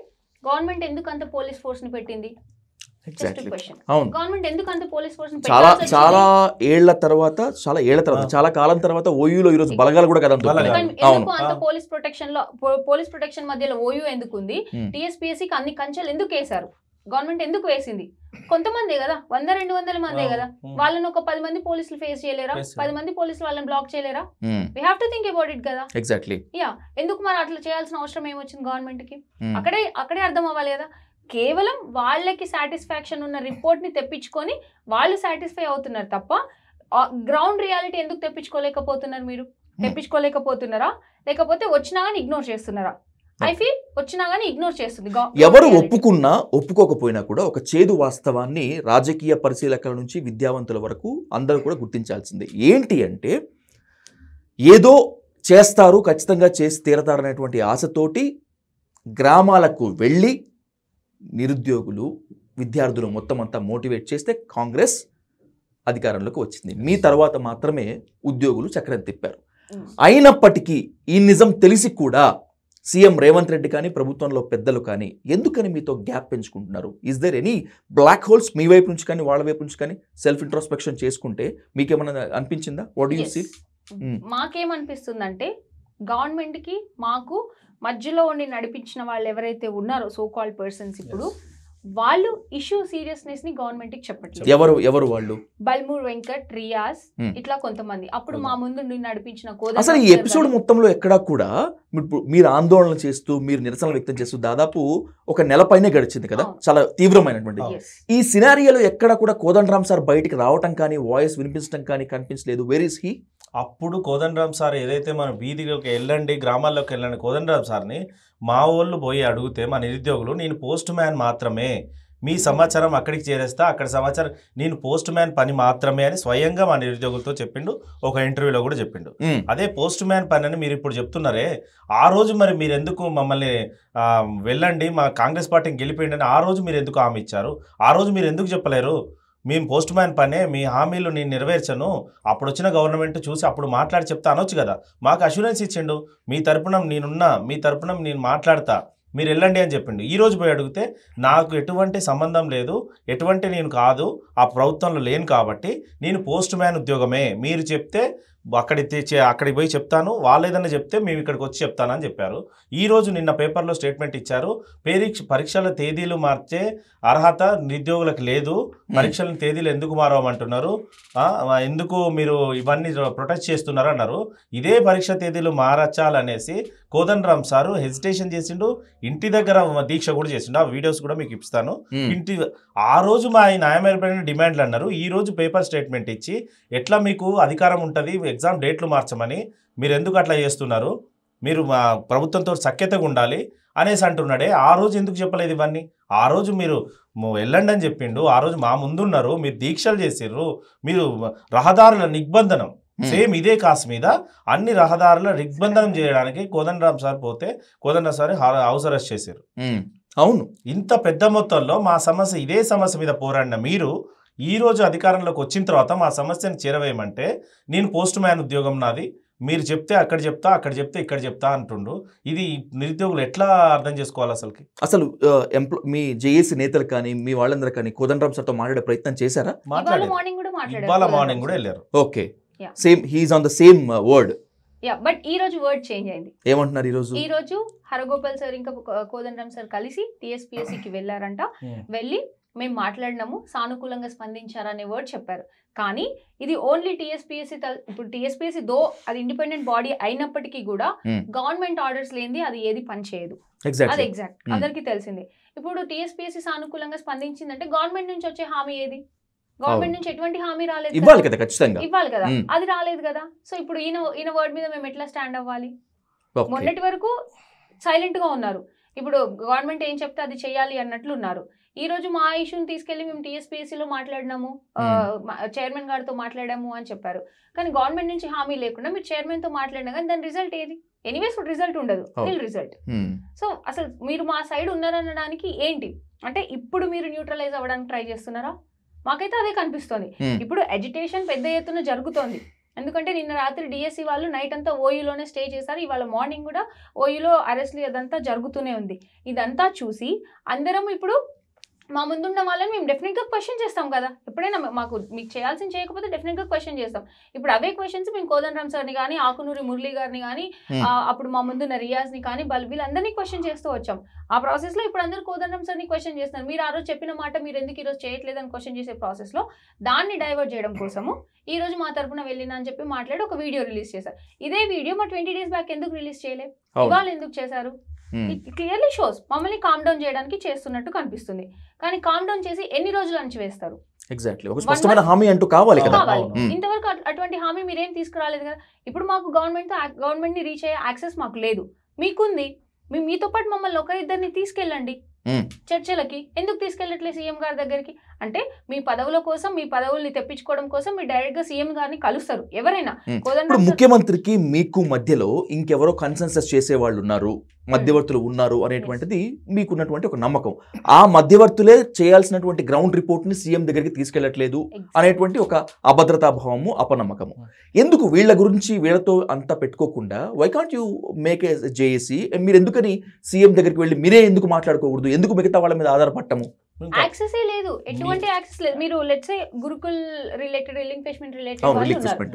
గవర్నమెంట్ ఎందుకు అంత పోలీస్ ఫోర్స్ని పెట్టింది అవును చాలా చాలా ఏళ్ల తర్వాత చాలా ఏళ్ల తర్వాత చాలా కాలం తర్వాత ఓయూలో ఈరోజు బలగాలు కూడా కదా అవును పోలీస్ ప్రొటెక్షన్ లో పోలీస్ ప్రొటెక్షన్ మధ్యలో ఓయూ ఎందుకు ఉంది టీఎస్పీఎస్సీకి అన్ని కంచెలు ఎందుకు వేశారు గవర్నమెంట్ ఎందుకు వేసింది కొంతమంది కదా వంద రెండు వందల మందే కదా వాళ్ళని ఒక పది మంది పోలీసులు ఫేస్ చేయలేరా పది మంది పోలీసులు వాళ్ళని బ్లాక్ చేయలేరా we have to think about it కదా ఎగ్జాక్ట్లీ యా ఎందుకు మరి అట్లా చేయాల్సిన అవసరం ఏమొచ్చింది గవర్నమెంట్ కి అక్కడే అక్కడే అర్థం అవ్వాలి కదా కేవలం వాళ్ళకి సాటిస్ఫాక్షన్ ఉన్న రిపోర్ట్ని తెప్పించుకొని వాళ్ళు సాటిస్ఫై అవుతున్నారు తప్ప గ్రౌండ్ రియాలిటీ ఎందుకు తెప్పించుకోలేకపోతున్నారు మీరు hmm. తెప్పించుకోలేకపోతున్నారా లేకపోతే వచ్చినా కానీ ఇగ్నోర్ చేస్తున్నారా ఐ ఫీల్ వచ్చినా కానీ ఇగ్నోర్ చేస్తుంది ఎవరు ఒప్పుకున్నా ఒప్పుకోకపోయినా కూడా ఒక చేదు వాస్తవాన్ని రాజకీయ పరిశీలకల నుంచి విద్యావంతుల వరకు అందరూ కూడా గుర్తించాల్సిందే ఏంటి అంటే ఏదో చేస్తారు ఖచ్చితంగా చేసి తీరతారనేటువంటి ఆశతోటి గ్రామాలకు వెళ్ళి నిరుద్యోగులు విద్యార్థులు మొత్తం అంతా మోటివేట్ చేస్తే కాంగ్రెస్ అధికారంలోకి వచ్చింది మీ తర్వాత మాత్రమే ఉద్యోగులు చక్రం తిప్పారు అయినప్పటికీ ఈ నిజం తెలిసి కూడా సీఎం రేవంత్ రెడ్డి కానీ ప్రభుత్వంలో పెద్దలు కానీ ఎందుకని మీతో గ్యాప్ పెంచుకుంటున్నారు is there any black holes మీ వైపు నుంచి కానీ వాళ్ళ వైపు నుంచి కానీ సెల్ఫ్ ఇంట్రోస్పెక్షన్ చేసుకుంటే మీకేమన్నా అనిపించిందా వాట్ యూ సీ మాకేమనిపిస్తుందంటే గవర్నమెంట్కి మాకు మధ్యలో ఉండి నడిపించిన వాళ్ళు ఎవరైతే ఉన్నారో సో కాల్ పర్సన్స్ ఇప్పుడు వాళ్ళు ఇష్యూ సీరియస్నెస్ ని గవర్నమెంట్ కి చెప్పట్లేదు ఎవరు ఎవరు వాళ్ళు బల్మూర్ వెంకట్ రియాజ్ hmm. ఇట్లా కొంతమంది అప్పుడు hmm. మా ముందు నడిపించిన కోదా అసలు ఈ ఎపిసోడ్ మొత్తంలో ఎక్కడా కూడా మీరు ఆందోళన చేస్తూ మీరు నిరసన వ్యక్తం చేస్తూ దాదాపు ఒక నెల పైనే గడిచింది కదా చాలా తీవ్రమైనటువంటి ఈ సినారియోలో ఎక్కడా కూడా కోదండరామ్ సార్ బయటికి రావటం కానీ వాయిస్ వినిపించడం కానీ కనిపించలేదు వేర్ ఇస్ హీ అప్పుడు కోదండరామ్ సార్ ఏదైతే మనం వీధిలోకి వెళ్ళండి గ్రామాల్లోకి వెళ్ళండి కోదండరామ్ సార్ని మా వాళ్ళు పోయి అడిగితే మా నిరుద్యోగులు నేను పోస్ట్ మ్యాన్ మాత్రమే మీ సమాచారం అక్కడికి చేరేస్తా అక్కడ సమాచారం నేను పోస్ట్ మ్యాన్ పని మాత్రమే అని స్వయంగా మా నిరుద్యోగులతో చెప్పిండు ఒక ఇంటర్వ్యూలో కూడా చెప్పిండు అదే పోస్ట్ మ్యాన్ పని అని మీరు ఇప్పుడు చెప్తున్నారే ఆ రోజు మరి మీరు ఎందుకు మమ్మల్ని వెళ్ళండి మా కాంగ్రెస్ పార్టీని గెలిపేయండి అని ఆ రోజు మీరు ఎందుకు హామీ ఇచ్చారు ఆ రోజు మీరు ఎందుకు చెప్పలేరు మేము పోస్ట్ మ్యాన్ పనే మీ హామీలు నేను నెరవేర్చను అప్పుడు వచ్చిన గవర్నమెంట్ చూసి అప్పుడు మాట్లాడి చెప్తా అనొచ్చు కదా మాకు అష్యూరెన్స్ ఇచ్చిండు మీ తరపున నేనున్నా మీ తరపున నేను మాట్లాడతా మీరు వెళ్ళండి అని చెప్పిండు ఈరోజు పోయి అడిగితే నాకు ఎటువంటి సంబంధం లేదు ఎటువంటి నేను కాదు ఆ ప్రభుత్వంలో లేను కాబట్టి నేను పోస్ట్ మ్యాన్ ఉద్యోగమే మీరు చెప్తే అక్కడి అక్కడికి పోయి చెప్తాను వాళ్ళు ఏదైనా చెప్తే మేము ఇక్కడికి వచ్చి చెప్తానని చెప్పారు ఈరోజు నిన్న పేపర్లో స్టేట్మెంట్ ఇచ్చారు పరీక్ష పరీక్షల తేదీలు మార్చే అర్హత నిరుద్యోగులకు లేదు పరీక్షల తేదీలు ఎందుకు మారవమంటున్నారు ఎందుకు మీరు ఇవన్నీ ప్రొటెస్ట్ చేస్తున్నారు అన్నారు ఇదే పరీక్ష తేదీలు కోదన్ కోదండరామ్ సారు హెజిటేషన్ చేసిండు ఇంటి దగ్గర దీక్ష కూడా చేసిండు ఆ వీడియోస్ కూడా మీకు ఇస్తాను ఇంటి ఆ రోజు మా న్యాయమైన డిమాండ్లు అన్నారు ఈ రోజు పేపర్ స్టేట్మెంట్ ఇచ్చి ఎట్లా మీకు అధికారం ఉంటుంది ఎగ్జామ్ డేట్లు మార్చమని మీరు ఎందుకు అట్లా చేస్తున్నారు మీరు మా ప్రభుత్వంతో సఖ్యతగా ఉండాలి అనేసి అంటున్నాడే ఆ రోజు ఎందుకు చెప్పలేదు ఇవన్నీ ఆ రోజు మీరు వెళ్ళండి అని చెప్పిండు ఆ రోజు మా ముందున్నారు మీరు దీక్షలు చేసిర్రు మీరు రహదారుల నిబంధనం సేమ్ ఇదే కాస్ మీద అన్ని రహదారుల నిబంధనం చేయడానికి కోదండరామ్ సార్ పోతే కోదండరామ్ సార్ హౌస్ అరెస్ట్ చేశారు అవును ఇంత పెద్ద మొత్తంలో మా సమస్య ఇదే సమస్య మీద పోరాడిన మీరు ఈరోజు అధికారంలోకి వచ్చిన తర్వాత మా సమస్యను చేరవేయమంటే నేను పోస్ట్ మ్యాన్ ఉద్యోగం నాది మీరు చెప్తే అక్కడ చెప్తా అక్కడ చెప్తే ఇక్కడ చెప్తా అంటుండు ఇది నిరుద్యోగులు ఎట్లా అర్థం చేసుకోవాలి అసలుకి అసలు ఎంప్లో మీ జేఏసీ నేతలు కానీ మీ వాళ్ళందరూ కానీ కోదండరామ్ సార్తో మాట్లాడే ప్రయత్నం చేశారా ఇవాళ మార్నింగ్ కూడా వెళ్ళారు okay same he is on the same word yeah but ఈ రోజు వర్డ్ చేంజ్ అయింది ఏమంటున్నారు ఈ రోజు ఈ రోజు హరగోపాల్ సార్ ఇంకా కోదండరామ్ సార్ కలిసి టిఎస్పిఎస్సికి వెళ్ళారంట వెళ్ళి మేము మాట్లాడినాము సానుకూలంగా స్పందించారనే వర్డ్ చెప్పారు కానీ ఇది ఓన్లీ టిఎస్పిఎస్సి ఇప్పుడు టీఎస్పీఎస్సీ దో అది ఇండిపెండెంట్ బాడీ అయినప్పటికీ కూడా గవర్నమెంట్ hmm. ఆర్డర్స్ లేనిది అది ఏది పనిచేయదు అది ఎగ్జాక్ట్ hmm. అందరికీ తెలిసిందే ఇప్పుడు టిఎస్పిఎస్సి సానుకూలంగా స్పందించిందంటే గవర్నమెంట్ నుంచి వచ్చే హామీ ఏది గవర్నమెంట్ oh. నుంచి ఎటువంటి హామీ రాలేదు ఇవ్వాలి కదా ఖచ్చితంగా ఇవ్వాలి కదా hmm. అది రాలేదు కదా సో ఇప్పుడు ఈయన ఈయన వర్డ్ మీద మేము ఎట్లా స్టాండ్ అవ్వాలి మొన్నటి వరకు సైలెంట్ గా ఉన్నారు ఇప్పుడు గవర్నమెంట్ ఏం చెప్తే అది చేయాలి అన్నట్లు ఉన్నారు ఈ రోజు మా ఇష్యూని తీసుకెళ్లి మేము టీఎస్పీఎస్సీలో మాట్లాడినాము చైర్మన్ గారితో మాట్లాడాము అని చెప్పారు కానీ గవర్నమెంట్ నుంచి హామీ లేకుండా మీరు చైర్మన్ తో మాట్లాడినా కానీ దాని రిజల్ట్ ఏది ఎనీవేస్ రిజల్ట్ ఉండదు ఫిల్ రిజల్ట్ సో అసలు మీరు మా సైడ్ ఉన్నారనడానికి ఏంటి అంటే ఇప్పుడు మీరు న్యూట్రలైజ్ అవ్వడానికి ట్రై చేస్తున్నారా మాకైతే అదే కనిపిస్తోంది ఇప్పుడు ఎడ్యుటేషన్ పెద్ద ఎత్తున జరుగుతోంది ఎందుకంటే నిన్న రాత్రి డిఎస్సి e వాళ్ళు నైట్ అంతా ఓయూలోనే e స్టే చేశారు ఇవాళ మార్నింగ్ కూడా ఓయూలో e అరెస్ట్లు అదంతా జరుగుతూనే ఉంది ఇదంతా చూసి అందరం ఇప్పుడు మా ముందున్న వాళ్ళని మేము డెఫినెట్గా క్వశ్చన్ చేస్తాం కదా ఎప్పుడైనా మాకు మీకు చేయాల్సింది చేయకపోతే డెఫినెట్గా క్వశ్చన్ చేస్తాం ఇప్పుడు అవే క్వశ్చన్స్ మేము కోదండరామ్ సార్ని కానీ ఆకునూరి మురళీ గారిని కానీ అప్పుడు మా ముందున్న రియాజ్ని కానీ బల్ అందరినీ క్వశ్చన్ చేస్తూ వచ్చాం ఆ ప్రాసెస్లో ఇప్పుడు అందరూ కోదండరామ్ సార్ని క్వశ్చన్ చేస్తున్నారు మీరు ఆ రోజు చెప్పిన మాట మీరు ఎందుకు ఈరోజు అని క్వశ్చన్ చేసే ప్రాసెస్లో దాన్ని డైవర్ట్ చేయడం కోసము ఈ రోజు మా తరపున వెళ్ళిన అని చెప్పి మాట్లాడి ఒక వీడియో రిలీజ్ చేశారు ఇదే వీడియో మా ట్వంటీ డేస్ బ్యాక్ ఎందుకు రిలీజ్ చేయలేదు ఇవాళ ఎందుకు చేశారు ఇట్ hmm. క్లియర్లీ షోస్ మమ్మల్ని కామ్ డౌన్ చేయడానికి చేస్తున్నట్టు కనిపిస్తుంది కానీ కామ్ డౌన్ చేసి ఎన్ని రోజులు నుంచి వేస్తారు హామీ అంటూ కావాలి కదా hmm. ఇంతవరకు అటువంటి హామీ మీరేం తీసుకురాలేదు కదా ఇప్పుడు మాకు గవర్నమెంట్ గవర్నమెంట్ ని రీచ్ అయ్యే యాక్సెస్ మాకు లేదు మీకుంది మీతో పాటు మమ్మల్ని ఒకరిద్దరిని తీసుకెళ్ళండి hmm. చర్చలకి ఎందుకు తీసుకెళ్ళట్లేదు సీఎం గారి దగ్గరికి అంటే మీ పదవుల కోసం మీ పదవుల్ని తెప్పించుకోవడం కోసం మీరు డైరెక్ట్ గా సీఎం గారిని కలుస్తారు ఎవరైనా ఇప్పుడు ముఖ్యమంత్రికి మీకు మధ్యలో ఇంకెవరో కన్సెన్సస్ చేసే వాళ్ళు ఉన్నారు మధ్యవర్తులు ఉన్నారు అనేటువంటిది మీకున్నటువంటి ఒక నమ్మకం ఆ మధ్యవర్తులే చేయాల్సినటువంటి గ్రౌండ్ రిపోర్ట్ ని సీఎం దగ్గరికి తీసుకెళ్లట్లేదు అనేటువంటి ఒక అభద్రతా భావము అపనమ్మకము hmm. ఎందుకు వీళ్ళ గురించి వీళ్ళతో అంతా పెట్టుకోకుండా why can't you make JAC మీరు ఎందుకని సీఎం దగ్గరికి వెళ్ళి మీరే ఎందుకు మాట్లాడుకోకూడదు ఎందుకు మిగతా వాళ్ళ మీద ఆధారపడటము యాక్సెస్ లేదు ఎటువంటి యాక్సెస్ లేదు మీరు let's Gurukul related relinquishment related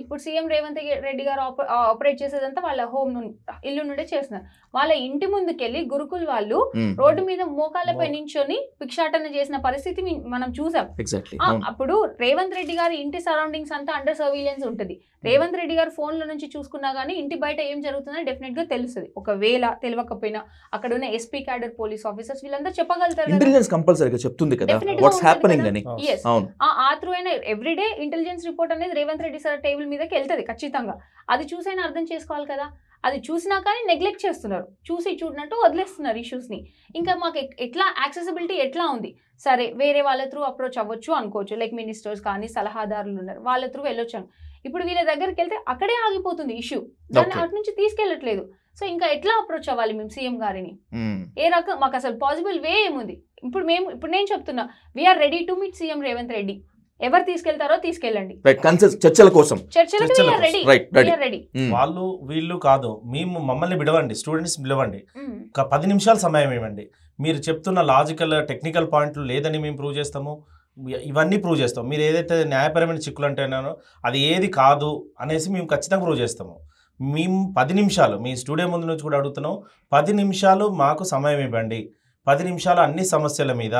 ఇప్పుడు సీఎం రేవంత్ రెడ్డి గారు ఆపరేట్ చేసేదంతా వాళ్ళ హోమ్ నుండి ఇల్లు నుండి చేస్తున్నారు వాళ్ళ ఇంటి ముందుకెళ్ళి గురుకుల్ వాళ్ళు రోడ్డు మీద మోకాళ్ళపై నించొని భిక్షాటన చేసిన పరిస్థితి మనం చూసాం అప్పుడు రేవంత్ రెడ్డి గారి ఇంటి సరౌండింగ్స్ అంతా అండర్ సర్వీలెన్స్ ఉంటుంది రేవంత్ రెడ్డి గారు ఫోన్ లో నుంచి చూసుకున్నా గానీ ఇంటి బయట ఏం జరుగుతుందని డెఫినెట్ గా తెలుస్తుంది ఒకవేళ తెలియకపోయినా అక్కడ ఉన్న ఎస్పీ క్యాడర్ పోలీస్ ఆఫీసర్స్ వీళ్ళందరూ చెప్పగలుగుతారు కంపల్సరీగా చెప్తుంది కదా వాట్స్ హ్యాపెనింగ్ అని అవును ఆ త్రూ అయినా ఎవ్రీడే ఇంటెలిజెన్స్ రిపోర్ట్ అనేది రేవంత్ రెడ్డి సార్ టేబుల్ మీదకి వెళ్తుంది ఖచ్చితంగా అది చూసైనా అర్థం చేసుకోవాలి కదా అది చూసినా కానీ నెగ్లెక్ట్ చేస్తున్నారు చూసి చూడనట్టు వదిలేస్తున్నారు ఇష్యూస్ని ఇంకా మాకు ఎట్లా యాక్సెసిబిలిటీ ఎట్లా ఉంది సరే వేరే వాళ్ళ త్రూ అప్రోచ్ అవ్వచ్చు అనుకోవచ్చు లైక్ మినిస్టర్స్ కానీ సలహాదారులు ఉన్నారు వాళ్ళ త్రూ వెళ్ళొచ్చాను ఇప్పుడు వీళ్ళ దగ్గరికి వెళ్తే అక్కడే ఆగిపోతుంది ఇష్యూ దాన్ని అటు నుంచి తీసుకెళ్ళట్లేదు సో ఇంకా ఎట్లా అప్రోచ్ అవ్వాలి మేము సీఎం గారిని hmm. ఏ రకం మాకు అసలు పాసిబుల్ వే ఏముంది ఇప్పుడు మేము ఇప్పుడు నేను చెప్తున్నా we are ready to meet CM Revanth Reddy ఎవరు తీసుకెళ్తారో తీసుకెళ్ళండి చర్చల కోసం hmm. వాళ్ళు వీళ్ళు కాదు మేము మమ్మల్ని విడవండి స్టూడెంట్స్ విడవండి ఒక పది నిమిషాల సమయం ఇవ్వండి మీరు చెప్తున్న లాజికల్ టెక్నికల్ పాయింట్లు లేదని మేము ప్రూవ్ చేస్తాము ఇవన్నీ ప్రూవ్ చేస్తాం మీరు ఏదైతే న్యాయపరమైన చిక్కులు అంటున్నానో అది ఏది కాదు అనేసి మేము ఖచ్చితంగా ప్రూవ్ చేస్తాము మేము పది నిమిషాలు మీ స్టూడియో ముందు నుంచి కూడా అడుగుతున్నాం పది నిమిషాలు మాకు సమయం ఇవ్వండి పది నిమిషాలు అన్ని సమస్యల మీద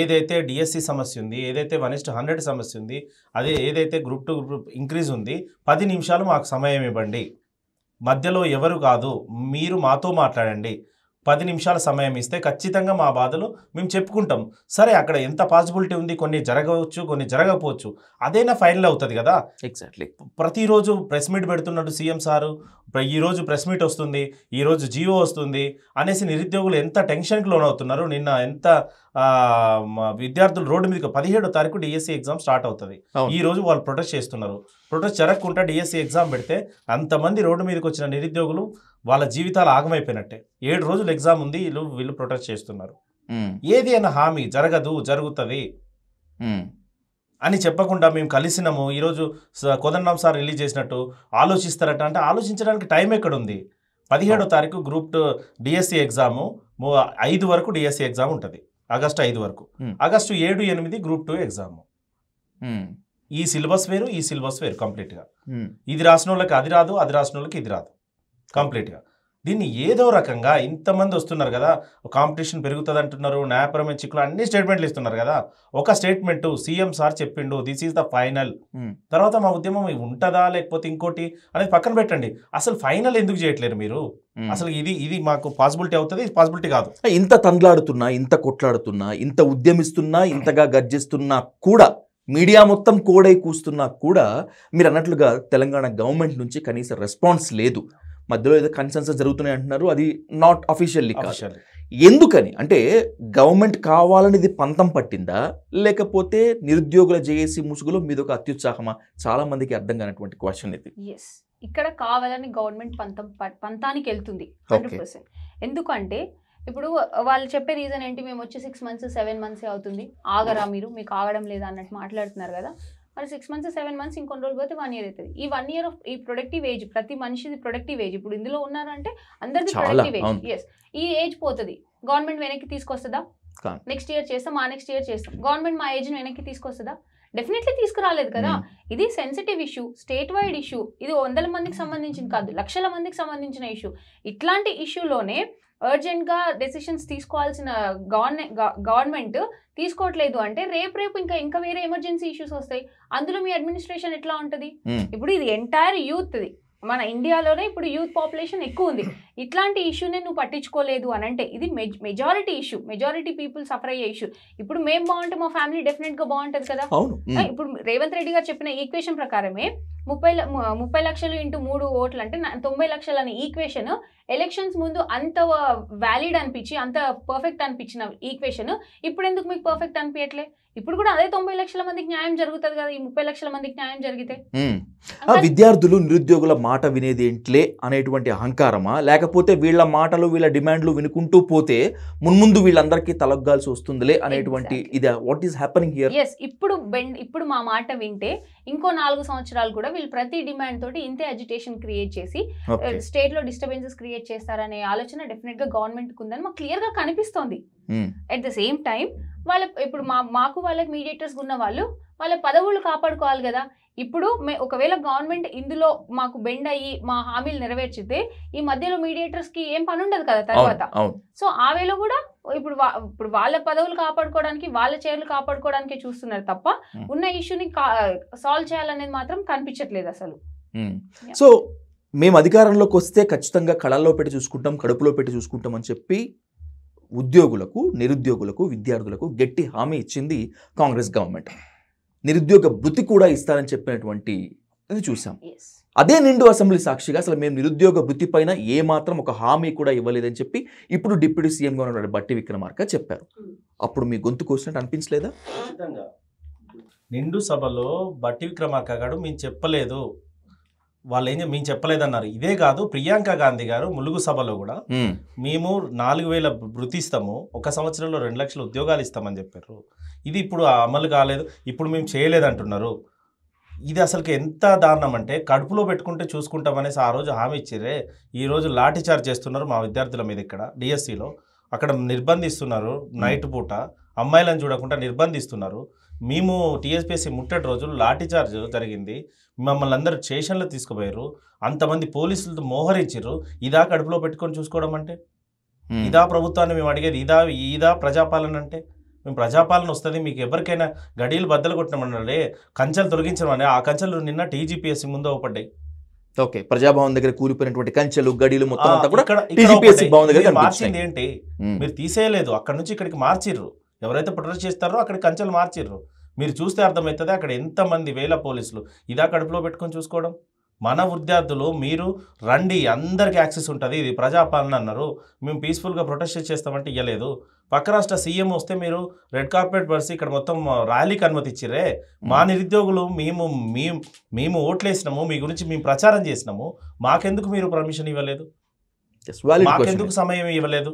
ఏదైతే డిఎస్సి సమస్య ఉంది ఏదైతే వన్ ఇస్ట్ హండ్రెడ్ సమస్య ఉంది అదే ఏదైతే గ్రూప్ టు గ్రూప్ ఇంక్రీజ్ ఉంది పది నిమిషాలు మాకు సమయం ఇవ్వండి మధ్యలో ఎవరు కాదు మీరు మాతో మాట్లాడండి పది నిమిషాల సమయం ఇస్తే ఖచ్చితంగా మా బాధలు మేము చెప్పుకుంటాం సరే అక్కడ ఎంత పాసిబిలిటీ ఉంది కొన్ని జరగవచ్చు కొన్ని జరగకపోవచ్చు అదైనా ఫైనల్ అవుతుంది కదా ఎగ్జాక్ట్లీ ప్రతిరోజు ప్రెస్ మీట్ పెడుతున్నాడు సీఎం సారు ఈరోజు ప్రెస్ మీట్ వస్తుంది ఈరోజు జియో వస్తుంది అనేసి నిరుద్యోగులు ఎంత టెన్షన్కి లోనవుతున్నారు నిన్న ఎంత విద్యార్థులు రోడ్డు మీదకి పదిహేడో తారీఖు డిఎస్సి ఎగ్జామ్ స్టార్ట్ అవుతుంది ఈ రోజు వాళ్ళు ప్రొటెస్ట్ చేస్తున్నారు ప్రొటెస్ట్ జరగకుండా డిఎస్సి ఎగ్జామ్ పెడితే అంతమంది రోడ్డు మీదకి వచ్చిన నిరుద్యోగులు వాళ్ళ జీవితాలు ఆగమైపోయినట్టే ఏడు రోజులు ఎగ్జామ్ ఉంది వీళ్ళు వీళ్ళు ప్రొటెస్ట్ చేస్తున్నారు ఏది అయినా హామీ జరగదు జరుగుతుంది అని చెప్పకుండా మేము కలిసినాము ఈరోజు కోదండరామ్ సార్ రిలీజ్ చేసినట్టు ఆలోచిస్తారట అంటే ఆలోచించడానికి టైం ఎక్కడుంది పదిహేడో తారీఖు గ్రూప్ టూ డిఎస్సి ఎగ్జాము ఐదు వరకు డిఎస్సి ఎగ్జామ్ ఉంటుంది ఆగస్టు ఐదు వరకు ఆగస్టు ఏడు ఎనిమిది గ్రూప్ టూ ఎగ్జాము ఈ సిలబస్ వేరు ఈ సిలబస్ వేరు కంప్లీట్గా ఇది రాసిన వాళ్ళకి అది రాదు అది రాసిన వాళ్ళకి ఇది రాదు కంప్లీట్గా దీన్ని ఏదో రకంగా ఇంతమంది వస్తున్నారు కదా కాంపిటీషన్ పెరుగుతుంది అంటున్నారు న్యాయపరమైన చిక్కులు అన్ని స్టేట్మెంట్లు ఇస్తున్నారు కదా ఒక స్టేట్మెంట్ సీఎం సార్ చెప్పిండు దిస్ ఈజ్ ద ఫైనల్ తర్వాత మా ఉద్యమం ఉంటుందా లేకపోతే ఇంకోటి అనేది పక్కన పెట్టండి అసలు ఫైనల్ ఎందుకు చేయట్లేరు మీరు hmm. అసలు ఇది ఇది మాకు పాసిబిలిటీ అవుతుంది ఇది పాసిబిలిటీ కాదు ఇంత తందలాడుతున్నా ఇంత కొట్లాడుతున్నా ఇంత ఉద్యమిస్తున్నా ఇంతగా గర్జిస్తున్నా కూడా మీడియా మొత్తం కోడై కూస్తున్నా కూడా మీరు అన్నట్లుగా తెలంగాణ గవర్నమెంట్ నుంచి కనీస రెస్పాన్స్ లేదు మధ్యలో ఏదో కన్సెన్సస్ జరుగుతున్నాయి అంటున్నారు అది నాట్ అఫీషియల్లీ ఎందుకని అంటే గవర్నమెంట్ కావాలనేది పంతం పట్టిందా లేకపోతే నిరుద్యోగుల జేఏసీ ముసుగులో మీద ఒక అత్యుత్సాహమా చాలా మందికి అర్థం కానటువంటి క్వశ్చన్ ఇది ఇక్కడ కావాలని గవర్నమెంట్ పంతం పంతానికి వెళ్తుంది ఎందుకంటే ఇప్పుడు వాళ్ళు చెప్పే రీజన్ ఏంటి మేము వచ్చి సిక్స్ మంత్స్ సెవెన్ మంత్స్ అవుతుంది ఆగరా మీరు మీకు ఆగడం లేదా అన్నట్టు మాట్లాడుతున్నారు కదా మరి సిక్స్ మంత్స్ సెవెన్ మంత్స్ ఇంకొన్ని రోజులు పోతే వన్ ఇయర్ అవుతుంది ఈ వన్ ఇయర్ ఆఫ్ ఈ ప్రొడక్టివ్ ఏజ్ ప్రతి మనిషిది ప్రొడక్టివ్ ఏజ్ ఇప్పుడు ఇందులో ఉన్నారంటే అందరిది ప్రొడక్టివ్ ఏజ్ ఎస్ ఈ ఏజ్ పోతుంది గవర్నమెంట్ వెనక్కి తీసుకొస్తుందా నెక్స్ట్ ఇయర్ చేస్తాం ఆ నెక్స్ట్ ఇయర్ చేస్తాం గవర్నమెంట్ మా ఏజ్ని వెనక్కి తీసుకొస్తుందా డెఫినెట్లీ తీసుకురాలేదు కదా hmm. ఇది sensitive issue state wide issue ఇది వందల మందికి సంబంధించింది కాదు లక్షల మందికి సంబంధించిన ఇష్యూ ఇట్లాంటి ఇష్యూలోనే అర్జెంట్గా డెసిషన్స్ తీసుకోవాల్సిన గవర్నమెంట్ గవర్నమెంట్ తీసుకోవట్లేదు అంటే రేపు రేపు ఇంకా ఇంకా వేరే ఎమర్జెన్సీ ఇష్యూస్ వస్తాయి అందులో మీ అడ్మినిస్ట్రేషన్ ఎట్లా ఉంటుంది hmm. ఇప్పుడు ఇది ఎంటైర్ యూత్ మన ఇండియాలోనే ఇప్పుడు యూత్ పాపులేషన్ ఎక్కువ ఉంది ఇట్లాంటి ఇష్యూనే నువ్వు పట్టించుకోలేదు అని అంటే ఇది majority issue majority people suffer అయ్యే ఇష్యూ ఇప్పుడు మేము బాగుంటే మా ఫ్యామిలీ డెఫినెట్ గా బాగుంటుంది కదా hmm. ఇప్పుడు రేవంత్ రెడ్డి గారు చెప్పిన ఈక్వేషన్ ప్రకారమే ముప్పై ముప్పై లక్షలు ఇంటూ మూడు ఓట్లు అంటే తొంభై లక్షలు అనే ఈక్వేషన్ ఎలక్షన్స్ ముందు అంత వ్యాలిడ్ అనిపించి అంత పర్ఫెక్ట్ అనిపించిన ఈక్వేషన్ ఇప్పుడు ఎందుకు మీకు పర్ఫెక్ట్ అనిపించట్లే ఇప్పుడు కూడా అదే తొంభై లక్షల మందికి న్యాయం జరుగుతుంది కదా ఈ ముప్పై లక్షల మందికి న్యాయం జరిగితే విద్యార్థులు నిరుద్యోగుల మాట వినేది ఏంట్లే అనేటువంటి అహంకారమా లేకపోతే వీళ్ళ మాటలు వీళ్ళ డిమాండ్లు వినుకుంటూ పోతే మున్ముందు వీళ్ళందరికీ తలగ్గాల్సి వస్తుందిలే అనేటువంటి ఇది what is happening here yes ఇప్పుడు బెండ్ ఇప్పుడు మా మాట వింటే ఇంకో నాలుగు సంవత్సరాలు కూడా వీళ్ళు ప్రతి డిమాండ్ తోటి ఇంతే అజిటేషన్ క్రియేట్ చేసి స్టేట్ లో డిస్టర్బెన్సెస్ క్రియేట్ క్రియేట్ చేస్తారనే ఆలోచన డెఫినెట్ గా గవర్నమెంట్ ఉందని మాకు క్లియర్ గా కనిపిస్తోంది అట్ ద సేమ్ టైం వాళ్ళ ఇప్పుడు మా మాకు వాళ్ళకి మీడియేటర్స్ ఉన్న వాళ్ళు వాళ్ళ పదవులు కాపాడుకోవాలి కదా ఇప్పుడు మే ఒకవేళ గవర్నమెంట్ ఇందులో మాకు బెండ్ అయ్యి మా హామీలు నెరవేర్చితే ఈ మధ్యలో మీడియేటర్స్ కి ఏం పని ఉండదు కదా తర్వాత సో ఆ వేలో కూడా ఇప్పుడు ఇప్పుడు వాళ్ళ పదవులు కాపాడుకోవడానికి వాళ్ళ చైర్లు కాపాడుకోవడానికి చూస్తున్నారు తప్ప hmm. ఉన్న ఇష్యూని సాల్వ్ చేయాలనేది మాత్రం కనిపించట్లేదు అసలు సో hmm. మేము అధికారంలోకి వస్తే ఖచ్చితంగా కళల్లో పెట్టి చూసుకుంటాం కడుపులో పెట్టి చూసుకుంటాం అని చెప్పి ఉద్యోగులకు నిరుద్యోగులకు విద్యార్థులకు గట్టి హామీ ఇచ్చింది కాంగ్రెస్ గవర్నమెంట్ నిరుద్యోగ భృతి కూడా ఇస్తారని చెప్పినటువంటి ఇది చూసాం అదే నిండు అసెంబ్లీ సాక్షిగా అసలు మేము నిరుద్యోగ వృత్తి పైన ఏమాత్రం ఒక హామీ కూడా ఇవ్వలేదని చెప్పి ఇప్పుడు డిప్యూటీ సీఎంగా ఉన్నటువంటి బట్టి విక్రమార్క చెప్పారు hmm. అప్పుడు మీ గొంతు కోసినట్టు అనిపించలేదా నిండు సభలో బట్టి విక్రమార్క గారు మేము చెప్పలేదు వాళ్ళు ఏం మేము చెప్పలేదన్నారు ఇదే కాదు ప్రియాంక గాంధీ గారు ములుగు సభలో కూడా మేము నాలుగు వేల వృత్తిస్తాము ఒక సంవత్సరంలో రెండు లక్షల ఉద్యోగాలు ఇస్తామని చెప్పారు ఇది ఇప్పుడు అమలు కాలేదు ఇప్పుడు మేము చేయలేదంటున్నారు ఇది అసలుకి ఎంత దారుణం అంటే కడుపులో పెట్టుకుంటే చూసుకుంటాం అనేసి ఆ రోజు హామీ ఇచ్చిరే ఈ రోజు లాఠీ చార్జ్ చేస్తున్నారు మా విద్యార్థుల మీద ఇక్కడ డిఎస్సిలో అక్కడ నిర్బంధిస్తున్నారు నైట్ పూట అమ్మాయిలను చూడకుండా నిర్బంధిస్తున్నారు మేము టీఎస్పీఎస్సీ ముట్టడి రోజులు లాఠీ చార్జ్ జరిగింది మమ్మల్ని అందరూ స్టేషన్లో తీసుకుపోయారు అంతమంది పోలీసులతో మోహరించారు ఇదా కడుపులో పెట్టుకొని చూసుకోవడం అంటే ఇదా ప్రభుత్వాన్ని మేము అడిగేది ఇదా ఇదా ప్రజాపాలన అంటే మేము ప్రజాపాలన వస్తుంది మీకు ఎవరికైనా గడియలు బద్దలు కొట్టమన్నాడే కంచెలు తొలగించమని ఆ కంచెలు నిన్న టీజీపీఎస్సీ ముందు అవపడ్డాయి ఓకే ప్రజాభవన్ దగ్గర కూలిపోయినటువంటి కంచెలు గడిలు మొత్తం అంతా కూడా మార్చింది ఏంటి మీరు తీసేయలేదు అక్కడ నుంచి ఇక్కడికి మార్చిర్రు ఎవరైతే ప్రొటెస్ట్ చేస్తారో అక్కడ కంచెలు మార్చిర్రు మీరు చూస్తే అర్థమవుతుంది అక్కడ ఎంతమంది వేల పోలీసులు ఇదా కడుపులో పెట్టుకొని చూసుకోవడం మన విద్యార్థులు మీరు రండి అందరికీ యాక్సెస్ ఉంటుంది ఇది ప్రజాపాలన అన్నారు మేము పీస్ఫుల్గా ప్రొటెస్ట్ చేస్తామంటే ఇవ్వలేదు పక్క రాష్ట్ర సీఎం వస్తే మీరు రెడ్ కార్పెట్ బర్సి ఇక్కడ మొత్తం ర్యాలీకి అనుమతి ఇచ్చిర్రే మా నిరుద్యోగులు మేము మేము మేము ఓట్లేసినాము మీ గురించి మేము ప్రచారం చేసినాము మాకెందుకు మీరు పర్మిషన్ ఇవ్వలేదు మాకెందుకు సమయం ఇవ్వలేదు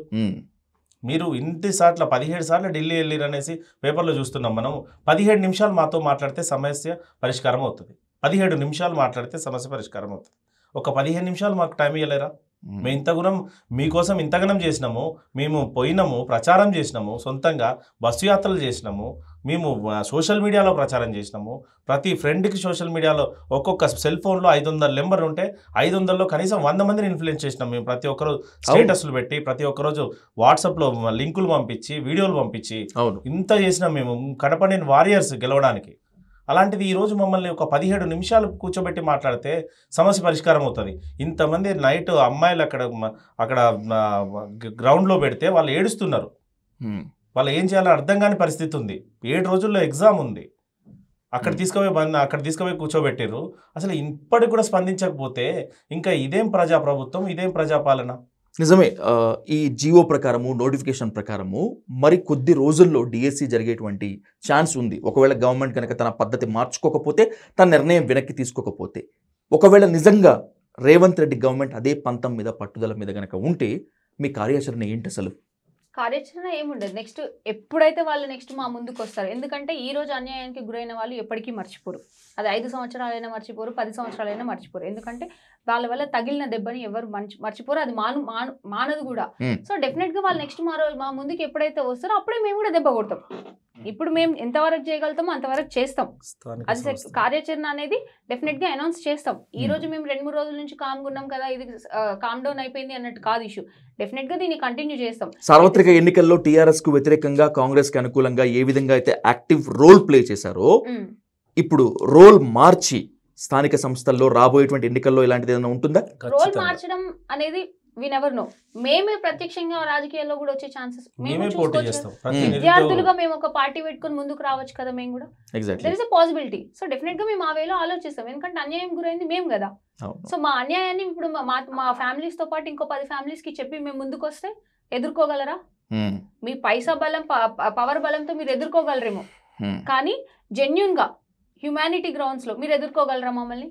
మీరు ఇన్ని సార్లు పదిహేడు సార్లు ఢిల్లీ వెళ్ళిరు అనేసి పేపర్లో చూస్తున్నాం మనం పదిహేడు నిమిషాలు మాతో మాట్లాడితే సమస్య పరిష్కారం అవుతుంది పదిహేడు నిమిషాలు మాట్లాడితే సమస్య పరిష్కారం అవుతుంది ఒక పదిహేను నిమిషాలు మాకు టైం ఇవ్వలేరా మేము ఇంతగునం మీకోసం ఇంతగనం చేసినాము మేము పోయినాము ప్రచారం చేసినాము సొంతంగా బస్సు యాత్రలు చేసినాము మేము సోషల్ మీడియాలో ప్రచారం చేసినాము ప్రతి ఫ్రెండ్కి సోషల్ మీడియాలో ఒక్కొక్క సెల్ ఫోన్లో ఐదు వందల నెంబర్ ఉంటే ఐదు వందల్లో కనీసం వంద మందిని ఇన్ఫ్లుయెన్స్ చేసినాం మేము ప్రతి ఒక్కరోజు స్టేటస్లు పెట్టి ప్రతి ఒక్కరోజు వాట్సాప్లో లింకులు పంపించి వీడియోలు పంపించి ఇంత చేసినాం మేము కడప వారియర్స్ గెలవడానికి అలాంటిది ఈరోజు మమ్మల్ని ఒక పదిహేడు నిమిషాలు కూర్చోబెట్టి మాట్లాడితే సమస్య పరిష్కారం అవుతుంది ఇంతమంది నైట్ అమ్మాయిలు అక్కడ అక్కడ గ్రౌండ్లో పెడితే వాళ్ళు ఏడుస్తున్నారు వాళ్ళు ఏం చేయాలో అర్థం కాని పరిస్థితి ఉంది ఏడు రోజుల్లో ఎగ్జామ్ ఉంది అక్కడ తీసుకుపోయి బంద్ అక్కడ తీసుకుపోయి కూర్చోబెట్టారు అసలు ఇప్పటికి కూడా స్పందించకపోతే ఇంకా ఇదేం ప్రజాప్రభుత్వం ఇదేం ప్రజాపాలన నిజమే ఈ జియో ప్రకారము నోటిఫికేషన్ ప్రకారము మరి కొద్ది రోజుల్లో డిఎస్సి జరిగేటువంటి ఛాన్స్ ఉంది ఒకవేళ గవర్నమెంట్ కనుక తన పద్ధతి మార్చుకోకపోతే తన నిర్ణయం వెనక్కి తీసుకోకపోతే ఒకవేళ నిజంగా రేవంత్ రెడ్డి గవర్నమెంట్ అదే పంతం మీద పట్టుదల మీద కనుక ఉంటే మీ కార్యాచరణ ఏంటి అసలు కార్యాచరణ ఏముండదు నెక్స్ట్ ఎప్పుడైతే వాళ్ళు నెక్స్ట్ మా ముందుకు వస్తారు ఎందుకంటే ఈ రోజు అన్యాయానికి గురైన వాళ్ళు ఎప్పటికీ మర్చిపోరు అది ఐదు సంవత్సరాలైనా మర్చిపోరు పది సంవత్సరాలైనా మర్చిపోరు ఎందుకంటే వాళ్ళ వల్ల తగిలిన దెబ్బని ఎవరు మంచి మర్చిపోరు అది మాను మానదు కూడా సో గా వాళ్ళు నెక్స్ట్ మా రోజు మా ముందుకు ఎప్పుడైతే వస్తారో అప్పుడే మేము కూడా దెబ్బ కొడతాం ఇప్పుడు మేము ఎంతవరకు చేయగలుగుతామో అంతవరకు చేస్తాం అది కార్యాచరణ అనేది డెఫినెట్ గా అనౌన్స్ చేస్తాం ఈ రోజు మేము రెండు మూడు రోజుల నుంచి కామ్ ఉన్నాం కదా ఇది కామ్ డౌన్ అయిపోయింది అన్నట్టు కాదు ఇష్యూ డెఫినెట్ గా దీన్ని కంటిన్యూ చేస్తాం సార్వత్రిక ఎన్నికల్లో టిఆర్ఎస్ కు వ్యతిరేకంగా కాంగ్రెస్ కి అనుకూలంగా ఏ విధంగా అయితే యాక్టివ్ రోల్ ప్లే చేశారో ఇప్పుడు రోల్ మార్చి స్థానిక సంస్థల్లో రాబోయేటువంటి ఎన్నికల్లో ఇలాంటిది ఏదైనా ఉంటుందా రోల్ మార్చడం అనేది వీ నెవర్ నో మేమే ప్రత్యక్షంగా రాజకీయాల్లో కూడా వచ్చే ఛాన్సెస్ మేమే పోటీ విద్యార్థులుగా మేము ఒక పార్టీ పెట్టుకుని ముందుకు రావచ్చు కదా మేము కూడా there is a possibility so definite గా మేము ఆ వేలో ఆలోచిస్తాం ఎందుకంటే అన్యాయం గురైంది మేము కదా సో మా అన్యాయాన్ని ఇప్పుడు మా మా ఫ్యామిలీస్ తో పాటు ఇంకో పది ఫ్యామిలీస్ కి చెప్పి మేము ముందుకు వస్తే ఎదుర్కోగలరా hmm. మీ పైసా బలం పవర్ బలంతో మీరు ఎదుర్కోగలరేమో hmm. కానీ జెన్యున్ గా హ్యుమానిటీ గ్రౌండ్స్ లో మీరు ఎదుర్కోగలరా మమ్మల్ని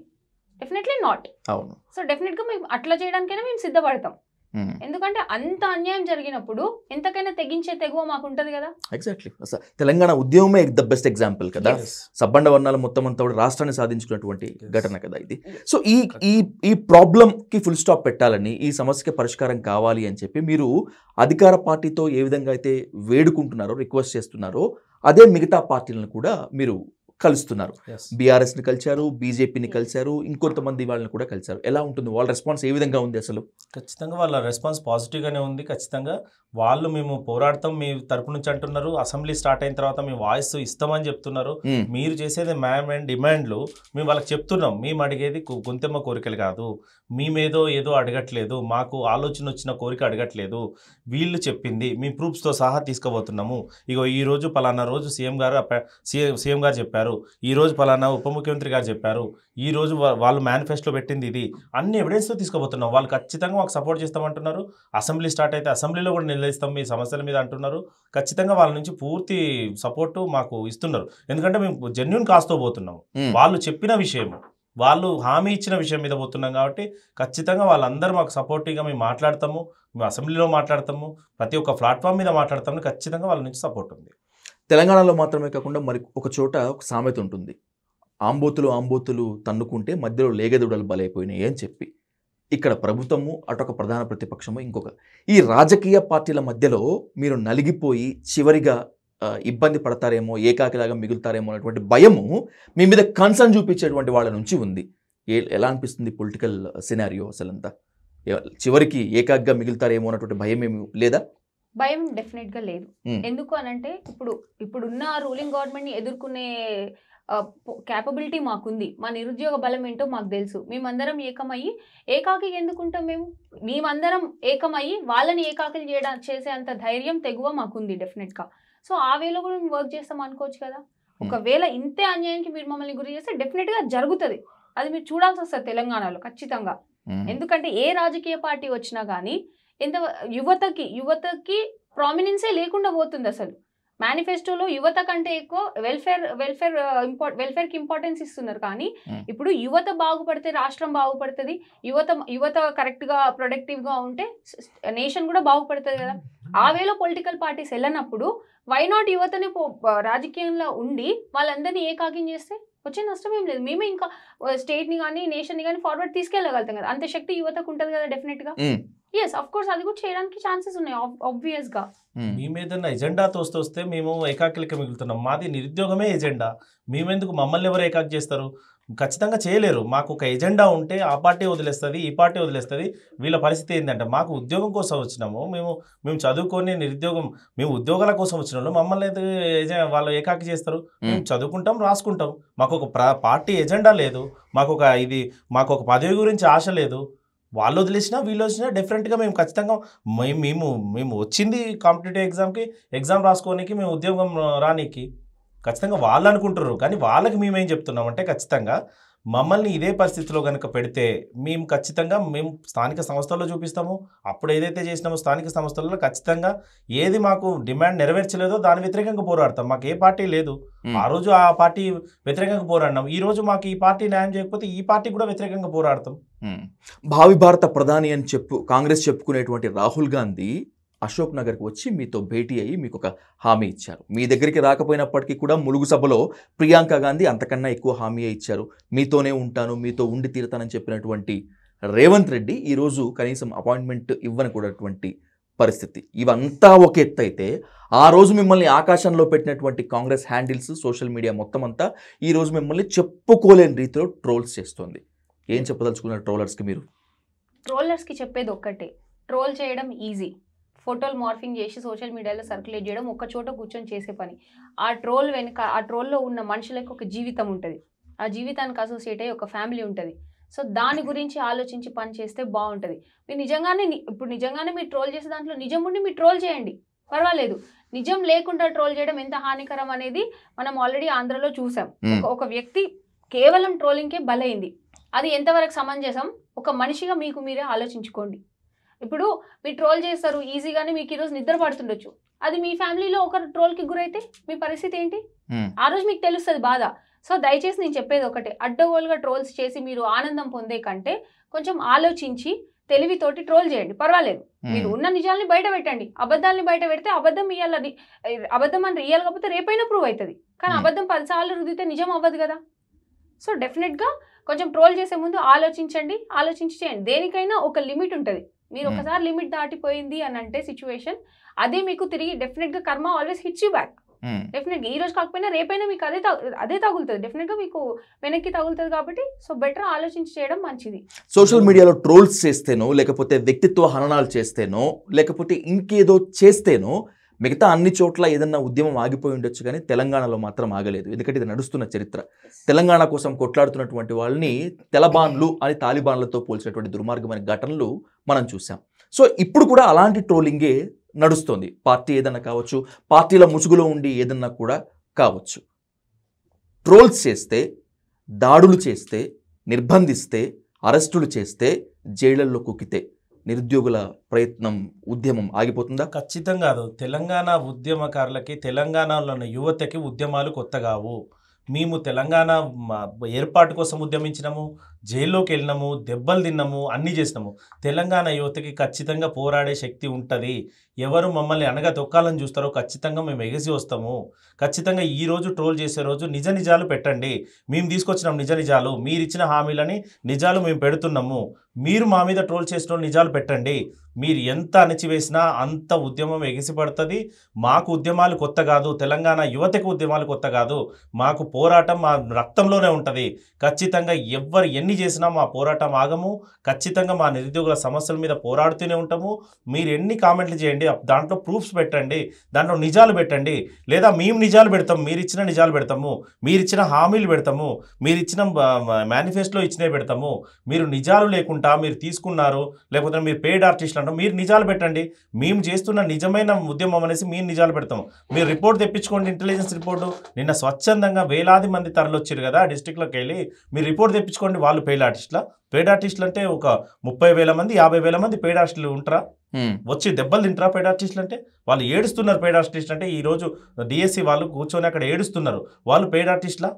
డెఫినెట్లీ నాట్ అవును సో డెఫినెట్ గా మేము అట్లా చేయడానికైనా మేము సిద్ధపడతాం ఎందుకంటే అంత అన్యాయం జరిగినప్పుడు ఎంతకైనా తెగించే తెగువ మాకు ఉంటది కదా ఎగ్జాక్ట్లీ తెలంగాణ ఉద్యమమే ద బెస్ట్ ఎగ్జాంపుల్ కదా సబ్బండ వర్ణాల మొత్తం అంతా కూడా రాష్ట్రాన్ని సాధించుకున్నటువంటి ఘటన కదా ఇది సో ఈ ఈ ఈ కి ఫుల్ స్టాప్ పెట్టాలని ఈ సమస్యకి పరిష్కారం కావాలి అని చెప్పి మీరు అధికార పార్టీతో ఏ విధంగా అయితే వేడుకుంటున్నారో రిక్వెస్ట్ చేస్తున్నారో అదే మిగతా పార్టీలను కూడా మీరు కలుస్తున్నారు బీఆర్ఎస్ని కలిశారు బీజేపీని కలిశారు ఇంకొంతమంది వాళ్ళని కూడా కలిశారు ఎలా ఉంటుంది వాళ్ళ రెస్పాన్స్ ఏ విధంగా ఉంది అసలు ఖచ్చితంగా వాళ్ళ రెస్పాన్స్ పాజిటివ్గానే ఉంది ఖచ్చితంగా వాళ్ళు మేము పోరాడతాం మీ తరపు నుంచి అంటున్నారు అసెంబ్లీ స్టార్ట్ అయిన తర్వాత మీ వాయిస్ ఇస్తామని చెప్తున్నారు hmm. మీరు చేసేది మ్యామ్ అండ్ డిమాండ్లు మేము వాళ్ళకి చెప్తున్నాం మేము అడిగేది గుంతెమ్మ కోరికలు కాదు మేమేదో ఏదో అడగట్లేదు మాకు ఆలోచన వచ్చిన కోరిక అడగట్లేదు వీళ్ళు చెప్పింది మీ ప్రూఫ్స్తో సహా తీసుకుపోతున్నాము ఇగో ఈ రోజు పలానా రోజు సీఎం గారు సీఎం సీఎం గారు చెప్పారు ఈ రోజు పలానా ఉప ముఖ్యమంత్రి గారు చెప్పారు ఈ రోజు వాళ్ళు మేనిఫెస్టో పెట్టింది ఇది అన్ని ఎవిడెన్స్తో తీసుకుపోతున్నాం వాళ్ళు ఖచ్చితంగా మాకు సపోర్ట్ చేస్తామంటున్నారు అసెంబ్లీ స్టార్ట్ అయితే అసెంబ్లీలో కూడా నిలదీస్తాం మీ సమస్యల మీద అంటున్నారు ఖచ్చితంగా వాళ్ళ నుంచి పూర్తి సపోర్టు మాకు ఇస్తున్నారు ఎందుకంటే మేము జెన్యున్ కాస్తో పోతున్నాము వాళ్ళు చెప్పిన విషయం వాళ్ళు హామీ ఇచ్చిన విషయం మీద పోతున్నాం కాబట్టి ఖచ్చితంగా వాళ్ళందరూ మాకు సపోర్టివ్గా మేము మాట్లాడతాము మేము అసెంబ్లీలో మాట్లాడతాము ప్రతి ఒక్క ప్లాట్ఫామ్ మీద మాట్లాడతాము ఖచ్చితంగా వాళ్ళ నుంచి సపోర్ట్ ఉంది తెలంగాణలో మాత్రమే కాకుండా మరి ఒక చోట ఒక సామెత ఉంటుంది ఆంబోతులు ఆంబోతులు తన్నుకుంటే మధ్యలో లేగదూడలు బలైపోయినాయి అని చెప్పి ఇక్కడ ప్రభుత్వము అటు ఒక ప్రధాన ప్రతిపక్షము ఇంకొక ఈ రాజకీయ పార్టీల మధ్యలో మీరు నలిగిపోయి చివరిగా ఇబ్బంది పడతారేమో ఏకాకిలాగా మిగులుతారేమో అనేటువంటి భయము మీ మీద కన్సర్న్ చూపించేటువంటి వాళ్ళ నుంచి ఉంది ఏ ఎలా అనిపిస్తుంది పొలిటికల్ సినారియో అసలంతా చివరికి ఏకాగ్గా మిగులుతారేమో అన్నటువంటి భయం ఏమి లేదా భయం డెఫినెట్ గా లేదు ఎందుకు అని అంటే ఇప్పుడు ఇప్పుడున్న రూలింగ్ గవర్నమెంట్ ని ఎదుర్కొనే క్యాపబిలిటీ మాకుంది మా నిరుద్యోగ బలం ఏంటో మాకు తెలుసు మేమందరం ఏకమయ్యి ఏకాకి ఎందుకుంటాం మేము మేమందరం ఏకమయ్యి వాళ్ళని ఏకాకులు చేయడం చేసే అంత ధైర్యం తెగువ మాకుంది డెఫినెట్గా సో ఆ వేలో కూడా మేము వర్క్ చేస్తాం అనుకోవచ్చు కదా ఒకవేళ ఇంతే అన్యాయానికి మీరు మమ్మల్ని గురి చేస్తే డెఫినెట్గా జరుగుతుంది అది మీరు చూడాల్సి వస్తుంది తెలంగాణలో ఖచ్చితంగా ఎందుకంటే ఏ రాజకీయ పార్టీ వచ్చినా కానీ ఎంత యువతకి యువతకి ప్రామినెన్సే లేకుండా పోతుంది అసలు మేనిఫెస్టోలో యువత కంటే ఎక్కువ వెల్ఫేర్ వెల్ఫేర్ ఇంపార్ వెల్ఫేర్కి ఇంపార్టెన్స్ ఇస్తున్నారు కానీ ఇప్పుడు యువత బాగుపడితే రాష్ట్రం బాగుపడుతుంది యువత యువత కరెక్ట్గా ప్రొడక్టివ్గా ఉంటే నేషన్ కూడా బాగుపడుతుంది కదా ఆ వేలో పొలిటికల్ పార్టీస్ వెళ్ళినప్పుడు వైనాట్ యువతని రాజకీయంలో ఉండి వాళ్ళందరినీ ఏకాగ్యం చేస్తే వచ్చే నష్టం ఏం లేదు మేమే ఇంకా స్టేట్ని కానీ నేషన్ని కానీ ఫార్వర్డ్ తీసుకెళ్ళగలుగుతాం కదా అంత శక్తి యువతకు ఉంటుంది కదా డెఫినెట్గా ఎస్ అఫ్ కోర్స్ అది కూడా చేయడానికి ఛాన్సెస్ ఉన్నాయి ఆబ్వియస్ గా మేము ఏదైనా ఎజెండా తోస్తొస్తే మేము ఏకాకిలిక మిగులుతున్నాం మాది నిరుద్యోగమే ఎజెండా మేమెందుకు మమ్మల్ని ఎవరు ఏకాక్ చేస్తారు ఖచ్చితంగా చేయలేరు మాకు ఒక ఎజెండా ఉంటే ఆ పార్టీ వదిలేస్తుంది ఈ పార్టీ వదిలేస్తుంది వీళ్ళ పరిస్థితి ఏంటంటే మాకు ఉద్యోగం కోసం వచ్చినాము మేము మేము చదువుకొని నిరుద్యోగం మేము ఉద్యోగాల కోసం వచ్చిన మమ్మల్ని అయితే వాళ్ళు ఏకాకి చేస్తారు మేము చదువుకుంటాం రాసుకుంటాం మాకు ఒక పార్టీ ఎజెండా లేదు మాకు ఒక ఇది మాకు ఒక పదవి గురించి ఆశ లేదు వాళ్ళు వదిలేసినా వీళ్ళు వచ్చినా డిఫరెంట్గా మేము ఖచ్చితంగా మేము మేము మేము వచ్చింది కాంపిటేటివ్ ఎగ్జామ్కి ఎగ్జామ్ రాసుకోనికి మేము ఉద్యోగం రానికి ఖచ్చితంగా వాళ్ళు అనుకుంటారు కానీ వాళ్ళకి మేమేం చెప్తున్నామంటే ఖచ్చితంగా మమ్మల్ని ఇదే పరిస్థితిలో కనుక పెడితే మేము ఖచ్చితంగా మేము స్థానిక సంస్థల్లో చూపిస్తాము అప్పుడు ఏదైతే చేసినామో స్థానిక సంస్థల్లో ఖచ్చితంగా ఏది మాకు డిమాండ్ నెరవేర్చలేదో దాని వ్యతిరేకంగా పోరాడతాం మాకు ఏ పార్టీ లేదు ఆ రోజు ఆ పార్టీ వ్యతిరేకంగా పోరాడినాం ఈ రోజు మాకు ఈ పార్టీ న్యాయం చేయకపోతే ఈ పార్టీ కూడా వ్యతిరేకంగా పోరాడతాం భావి భారత ప్రధాని అని చెప్పు కాంగ్రెస్ చెప్పుకునేటువంటి రాహుల్ గాంధీ అశోక్ నగర్కి వచ్చి మీతో భేటీ అయ్యి మీకు ఒక హామీ ఇచ్చారు మీ దగ్గరికి రాకపోయినప్పటికీ కూడా ములుగు సభలో ప్రియాంక గాంధీ అంతకన్నా ఎక్కువ హామీ ఇచ్చారు మీతోనే ఉంటాను మీతో ఉండి తీరుతానని చెప్పినటువంటి రేవంత్ రెడ్డి ఈరోజు కనీసం అపాయింట్మెంట్ ఇవ్వని కూడాటువంటి పరిస్థితి ఇవంతా ఒక ఎత్తు అయితే ఆ రోజు మిమ్మల్ని ఆకాశంలో పెట్టినటువంటి కాంగ్రెస్ హ్యాండిల్స్ సోషల్ మీడియా మొత్తం అంతా ఈరోజు మిమ్మల్ని చెప్పుకోలేని రీతిలో ట్రోల్స్ చేస్తుంది ఏం చెప్పదలుచుకున్నారు ట్రోలర్స్కి మీరు ట్రోలర్స్కి చెప్పేది ఒక్కటే ట్రోల్ చేయడం ఈజీ ఫోటోలు మార్ఫింగ్ చేసి సోషల్ మీడియాలో సర్క్యులేట్ చేయడం ఒక్క చోట కూర్చొని చేసే పని ఆ ట్రోల్ వెనుక ఆ ట్రోల్లో ఉన్న మనుషులకు ఒక జీవితం ఉంటుంది ఆ జీవితానికి అసోసియేట్ అయ్యి ఒక ఫ్యామిలీ ఉంటుంది సో దాని గురించి ఆలోచించి పని చేస్తే బాగుంటుంది మీరు నిజంగానే ఇప్పుడు నిజంగానే మీరు ట్రోల్ చేసే దాంట్లో నిజం ఉండి మీరు ట్రోల్ చేయండి పర్వాలేదు నిజం లేకుండా ట్రోల్ చేయడం ఎంత హానికరం అనేది మనం ఆల్రెడీ ఆంధ్రలో చూసాం ఒక వ్యక్తి కేవలం ట్రోలింగ్కే బలైంది అది ఎంతవరకు సమంజసం ఒక మనిషిగా మీకు మీరే ఆలోచించుకోండి ఇప్పుడు మీరు ట్రోల్ చేస్తారు ఈజీగానే మీకు ఈరోజు నిద్ర పడుతుండొచ్చు అది మీ ఫ్యామిలీలో ఒక ట్రోల్కి గురైతే మీ పరిస్థితి ఏంటి ఆ రోజు మీకు తెలుస్తుంది బాధ సో దయచేసి నేను చెప్పేది ఒకటే అడ్డగోలుగా ట్రోల్స్ చేసి మీరు ఆనందం పొందే కంటే కొంచెం ఆలోచించి తెలివితోటి ట్రోల్ చేయండి పర్వాలేదు మీరు ఉన్న నిజాలని బయట పెట్టండి అబద్ధాలని బయట పెడితే అబద్ధం ఇయ్యాల అబద్ధం అని రియాలి కాకపోతే రేపైనా ప్రూవ్ అవుతుంది కానీ అబద్ధం పదిసార్లు రుదితే నిజం అవ్వదు కదా సో డెఫినెట్గా కొంచెం ట్రోల్ చేసే ముందు ఆలోచించండి ఆలోచించి చేయండి దేనికైనా ఒక లిమిట్ ఉంటుంది మీరు hmm. ఒకసారి లిమిట్ దాటిపోయింది అని అంటే సిచ్యువేషన్ అదే మీకు తిరిగి డెఫినెట్ గా karma always hits you back definite ఈ రోజు కాకపోయినా రేపైనా మీకు అదే అదే తగులుతుంది డెఫినెట్ గా మీకు వెనక్కి తగులుతుంది కాబట్టి సో బెటర్ ఆలోచించి చేయడం మంచిది సోషల్ మీడియాలో ట్రోల్స్ చేస్తేనో లేకపోతే వ్యక్తిత్వ హననాలు చేస్తేనో లేకపోతే ఇంకేదో చేస్తేనో మిగతా అన్ని చోట్ల ఏదన్నా ఉద్యమం ఆగిపోయి ఉండొచ్చు కానీ తెలంగాణలో మాత్రం ఆగలేదు ఎందుకంటే ఇది నడుస్తున్న చరిత్ర తెలంగాణ కోసం కొట్లాడుతున్నటువంటి వాళ్ళని తెలబాన్లు అని తాలిబాన్లతో పోల్చినటువంటి దుర్మార్గమైన ఘటనలు మనం చూసాం సో ఇప్పుడు కూడా అలాంటి ట్రోలింగే నడుస్తుంది పార్టీ ఏదన్నా కావచ్చు పార్టీల ముసుగులో ఉండి ఏదన్నా కూడా కావచ్చు ట్రోల్స్ చేస్తే దాడులు చేస్తే నిర్బంధిస్తే అరెస్టులు చేస్తే జైళ్లలో కుక్కితే నిరుద్యోగుల ప్రయత్నం ఉద్యమం ఆగిపోతుందా ఖచ్చితంగా తెలంగాణ ఉద్యమకారులకి తెలంగాణలో ఉన్న యువతకి ఉద్యమాలు కొత్త కావు మేము తెలంగాణ ఏర్పాటు కోసం ఉద్యమించినాము జైల్లోకి వెళ్ళినాము దెబ్బలు తిన్నాము అన్నీ చేసినాము తెలంగాణ యువతకి ఖచ్చితంగా పోరాడే శక్తి ఉంటుంది ఎవరు మమ్మల్ని అనగా తొక్కాలని చూస్తారో ఖచ్చితంగా మేము ఎగసి వస్తాము ఖచ్చితంగా ఈ రోజు ట్రోల్ చేసే రోజు నిజ నిజాలు పెట్టండి మేము తీసుకొచ్చినాం నిజ నిజాలు మీరు ఇచ్చిన హామీలని నిజాలు మేము పెడుతున్నాము మీరు మా మీద ట్రోల్ చేసిన నిజాలు పెట్టండి మీరు ఎంత అణచివేసినా అంత ఉద్యమం పడుతుంది మాకు ఉద్యమాలు కొత్త కాదు తెలంగాణ యువతకు ఉద్యమాలు కొత్త కాదు మాకు పోరాటం మా రక్తంలోనే ఉంటుంది ఖచ్చితంగా ఎవ్వరు ఎన్ని ఎన్ని చేసినా మా పోరాటం ఆగము ఖచ్చితంగా మా నిరుద్యోగుల సమస్యల మీద పోరాడుతూనే ఉంటాము మీరు ఎన్ని కామెంట్లు చేయండి దాంట్లో ప్రూఫ్స్ పెట్టండి దాంట్లో నిజాలు పెట్టండి లేదా మేము నిజాలు పెడతాం మీరు ఇచ్చిన నిజాలు పెడతాము మీరు ఇచ్చిన హామీలు పెడతాము మీరు ఇచ్చిన మేనిఫెస్టోలో ఇచ్చినవి పెడతాము మీరు నిజాలు లేకుండా మీరు తీసుకున్నారు లేకపోతే మీరు పెయిడ్ ఆర్టిస్టులు అంటారు మీరు నిజాలు పెట్టండి మేము చేస్తున్న నిజమైన ఉద్యమం అనేసి మేము నిజాలు పెడతాము మీరు రిపోర్ట్ తెప్పించుకోండి ఇంటెలిజెన్స్ రిపోర్టు నిన్న స్వచ్ఛందంగా వేలాది మంది తరలొచ్చారు కదా డిస్టిక్లోకి వెళ్ళి మీరు రిపోర్ట్ తెప్పించుకోండి వాళ్ళు ఉంటారు పెయిడ్ ఆర్టిస్టుల పెయిడ్ ఆర్టిస్టులు అంటే ఒక ముప్పై వేల మంది యాభై వేల మంది పెయిడ్ ఆర్టిస్టులు ఉంటారా వచ్చి దెబ్బలు తింటారా పెయిడ్ ఆర్టిస్టులు అంటే వాళ్ళు ఏడుస్తున్నారు పెయిడ్ ఆర్టిస్టులు అంటే ఈరోజు డిఎస్సి వాళ్ళు కూర్చొని అక్కడ ఏడుస్తున్నారు వాళ్ళు పెయిడ్ ఆర్టిస్టుల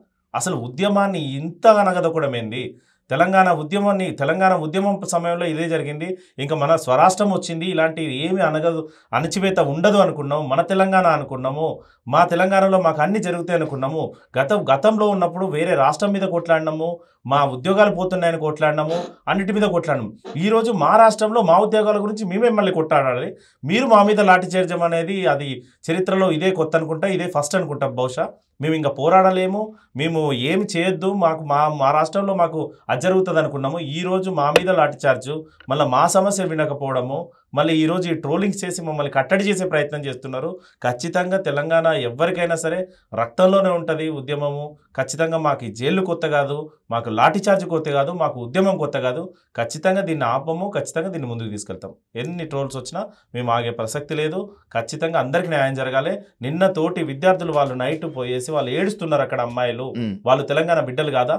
అసలు ఉద్యమాన్ని కూడా నగదొకడమేంది తెలంగాణ ఉద్యమాన్ని తెలంగాణ ఉద్యమం సమయంలో ఇదే జరిగింది ఇంకా మన స్వరాష్ట్రం వచ్చింది ఇలాంటివి ఏమి అనగదు అణచివేత ఉండదు అనుకున్నాము మన తెలంగాణ అనుకున్నాము మా తెలంగాణలో మాకు అన్ని జరుగుతాయి అనుకున్నాము గత గతంలో ఉన్నప్పుడు వేరే రాష్ట్రం మీద కొట్లాడినాము మా ఉద్యోగాలు పోతున్నాయని కొట్లాడినాము అన్నిటి మీద కొట్లాడినాము ఈరోజు మా రాష్ట్రంలో మా ఉద్యోగాల గురించి మేమే మిమ్మల్ని కొట్లాడాలి మీరు మా మీద లాఠీ చేర్చడం అనేది అది చరిత్రలో ఇదే కొత్త అనుకుంటా ఇదే ఫస్ట్ అనుకుంటాం బహుశా మేము ఇంకా పోరాడలేము మేము ఏమి చేయొద్దు మాకు మా మా రాష్ట్రంలో మాకు అది జరుగుతుంది అనుకున్నాము ఈరోజు మా మీద లాఠీ చార్జు మళ్ళీ మా సమస్య వినకపోవడము మళ్ళీ ఈరోజు ఈ ట్రోలింగ్స్ చేసి మమ్మల్ని కట్టడి చేసే ప్రయత్నం చేస్తున్నారు ఖచ్చితంగా తెలంగాణ ఎవరికైనా సరే రక్తంలోనే ఉంటుంది ఉద్యమము ఖచ్చితంగా మాకు జైలు కొత్త కాదు మాకు లాఠీచార్జ్ కొత్త కాదు మాకు ఉద్యమం కొత్త కాదు ఖచ్చితంగా దీన్ని ఆపము ఖచ్చితంగా దీన్ని ముందుకు తీసుకెళ్తాం ఎన్ని ట్రోల్స్ వచ్చినా మేము ఆగే ప్రసక్తి లేదు ఖచ్చితంగా అందరికీ న్యాయం జరగాలి నిన్న తోటి విద్యార్థులు వాళ్ళు నైట్ పోయేసి వాళ్ళు ఏడుస్తున్నారు అక్కడ అమ్మాయిలు వాళ్ళు తెలంగాణ బిడ్డలు కాదా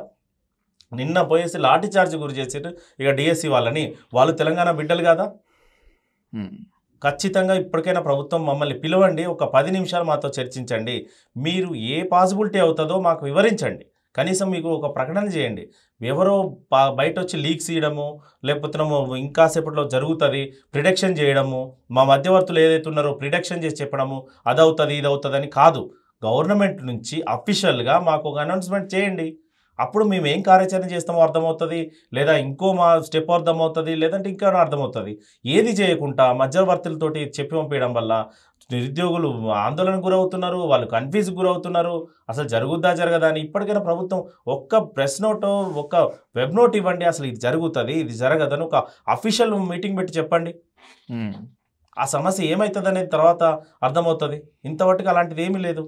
నిన్న పోయేసి లాఠీ చార్జ్ గురి చేసేట్టు ఇక డిఎస్సి వాళ్ళని వాళ్ళు తెలంగాణ బిడ్డలు కాదా Hmm. ఖచ్చితంగా ఇప్పటికైనా ప్రభుత్వం మమ్మల్ని పిలవండి ఒక పది నిమిషాలు మాతో చర్చించండి మీరు ఏ పాసిబిలిటీ అవుతుందో మాకు వివరించండి కనీసం మీకు ఒక ప్రకటన చేయండి ఎవరో బయట వచ్చి లీక్స్ ఇవ్వడము లేకపోతే ఇంకా సేపట్లో జరుగుతుంది ప్రిడక్షన్ చేయడము మా మధ్యవర్తులు ఏదైతే ఉన్నారో ప్రిడక్షన్ చేసి చెప్పడము అదవుతుంది ఇది అవుతుందని కాదు గవర్నమెంట్ నుంచి అఫీషియల్గా మాకు ఒక అనౌన్స్మెంట్ చేయండి అప్పుడు మేము ఏం కార్యాచరణ చేస్తామో అర్థమవుతుంది లేదా ఇంకో మా స్టెప్ అర్థమవుతుంది లేదంటే ఇంకా అర్థమవుతుంది ఏది చేయకుండా మధ్యవర్తులతోటి చెప్పి పంపించడం వల్ల నిరుద్యోగులు ఆందోళనకు గురవుతున్నారు వాళ్ళు కన్ఫ్యూజ్ గురవుతున్నారు అసలు జరుగుద్దా జరగదా అని ఇప్పటికైనా ప్రభుత్వం ఒక్క ప్రెస్ నోట్ ఒక్క వెబ్ నోట్ ఇవ్వండి అసలు ఇది జరుగుతుంది ఇది జరగదని ఒక అఫీషియల్ మీటింగ్ పెట్టి చెప్పండి ఆ సమస్య ఏమవుతుంది అనేది తర్వాత అర్థమవుతుంది ఇంతవరకు అలాంటిది ఏమీ లేదు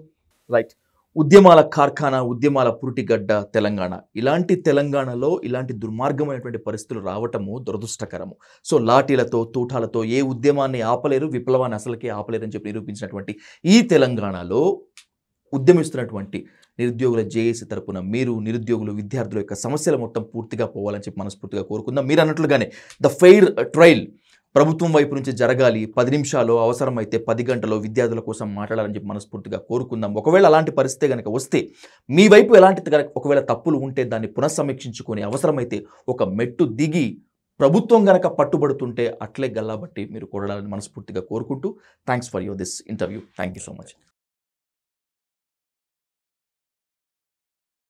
రైట్ ఉద్యమాల కార్ఖానా ఉద్యమాల పురిటిగడ్డ తెలంగాణ ఇలాంటి తెలంగాణలో ఇలాంటి దుర్మార్గమైనటువంటి పరిస్థితులు రావటము దురదృష్టకరము సో లాఠీలతో తూటాలతో ఏ ఉద్యమాన్ని ఆపలేరు విప్లవాన్ని అసలుకే ఆపలేరని చెప్పి నిరూపించినటువంటి ఈ తెలంగాణలో ఉద్యమిస్తున్నటువంటి నిరుద్యోగుల జేఏసీ తరపున మీరు నిరుద్యోగులు విద్యార్థుల యొక్క సమస్యల మొత్తం పూర్తిగా పోవాలని చెప్పి మనస్ఫూర్తిగా కోరుకుందాం మీరు అన్నట్లుగానే ద ఫెయిర్ ట్రయల్ ప్రభుత్వం వైపు నుంచి జరగాలి పది నిమిషాలు అవసరమైతే పది గంటలో విద్యార్థుల కోసం మాట్లాడాలని చెప్పి మనస్ఫూర్తిగా కోరుకుందాం ఒకవేళ అలాంటి పరిస్థితి కనుక వస్తే మీ వైపు ఎలాంటి ఒకవేళ తప్పులు ఉంటే దాన్ని పునఃసమీక్షించుకొని అవసరమైతే ఒక మెట్టు దిగి ప్రభుత్వం గనక పట్టుబడుతుంటే అట్లే గల్లాబట్టి మీరు కొరడాలని మనస్ఫూర్తిగా కోరుకుంటూ thanks for your this interview thank you so much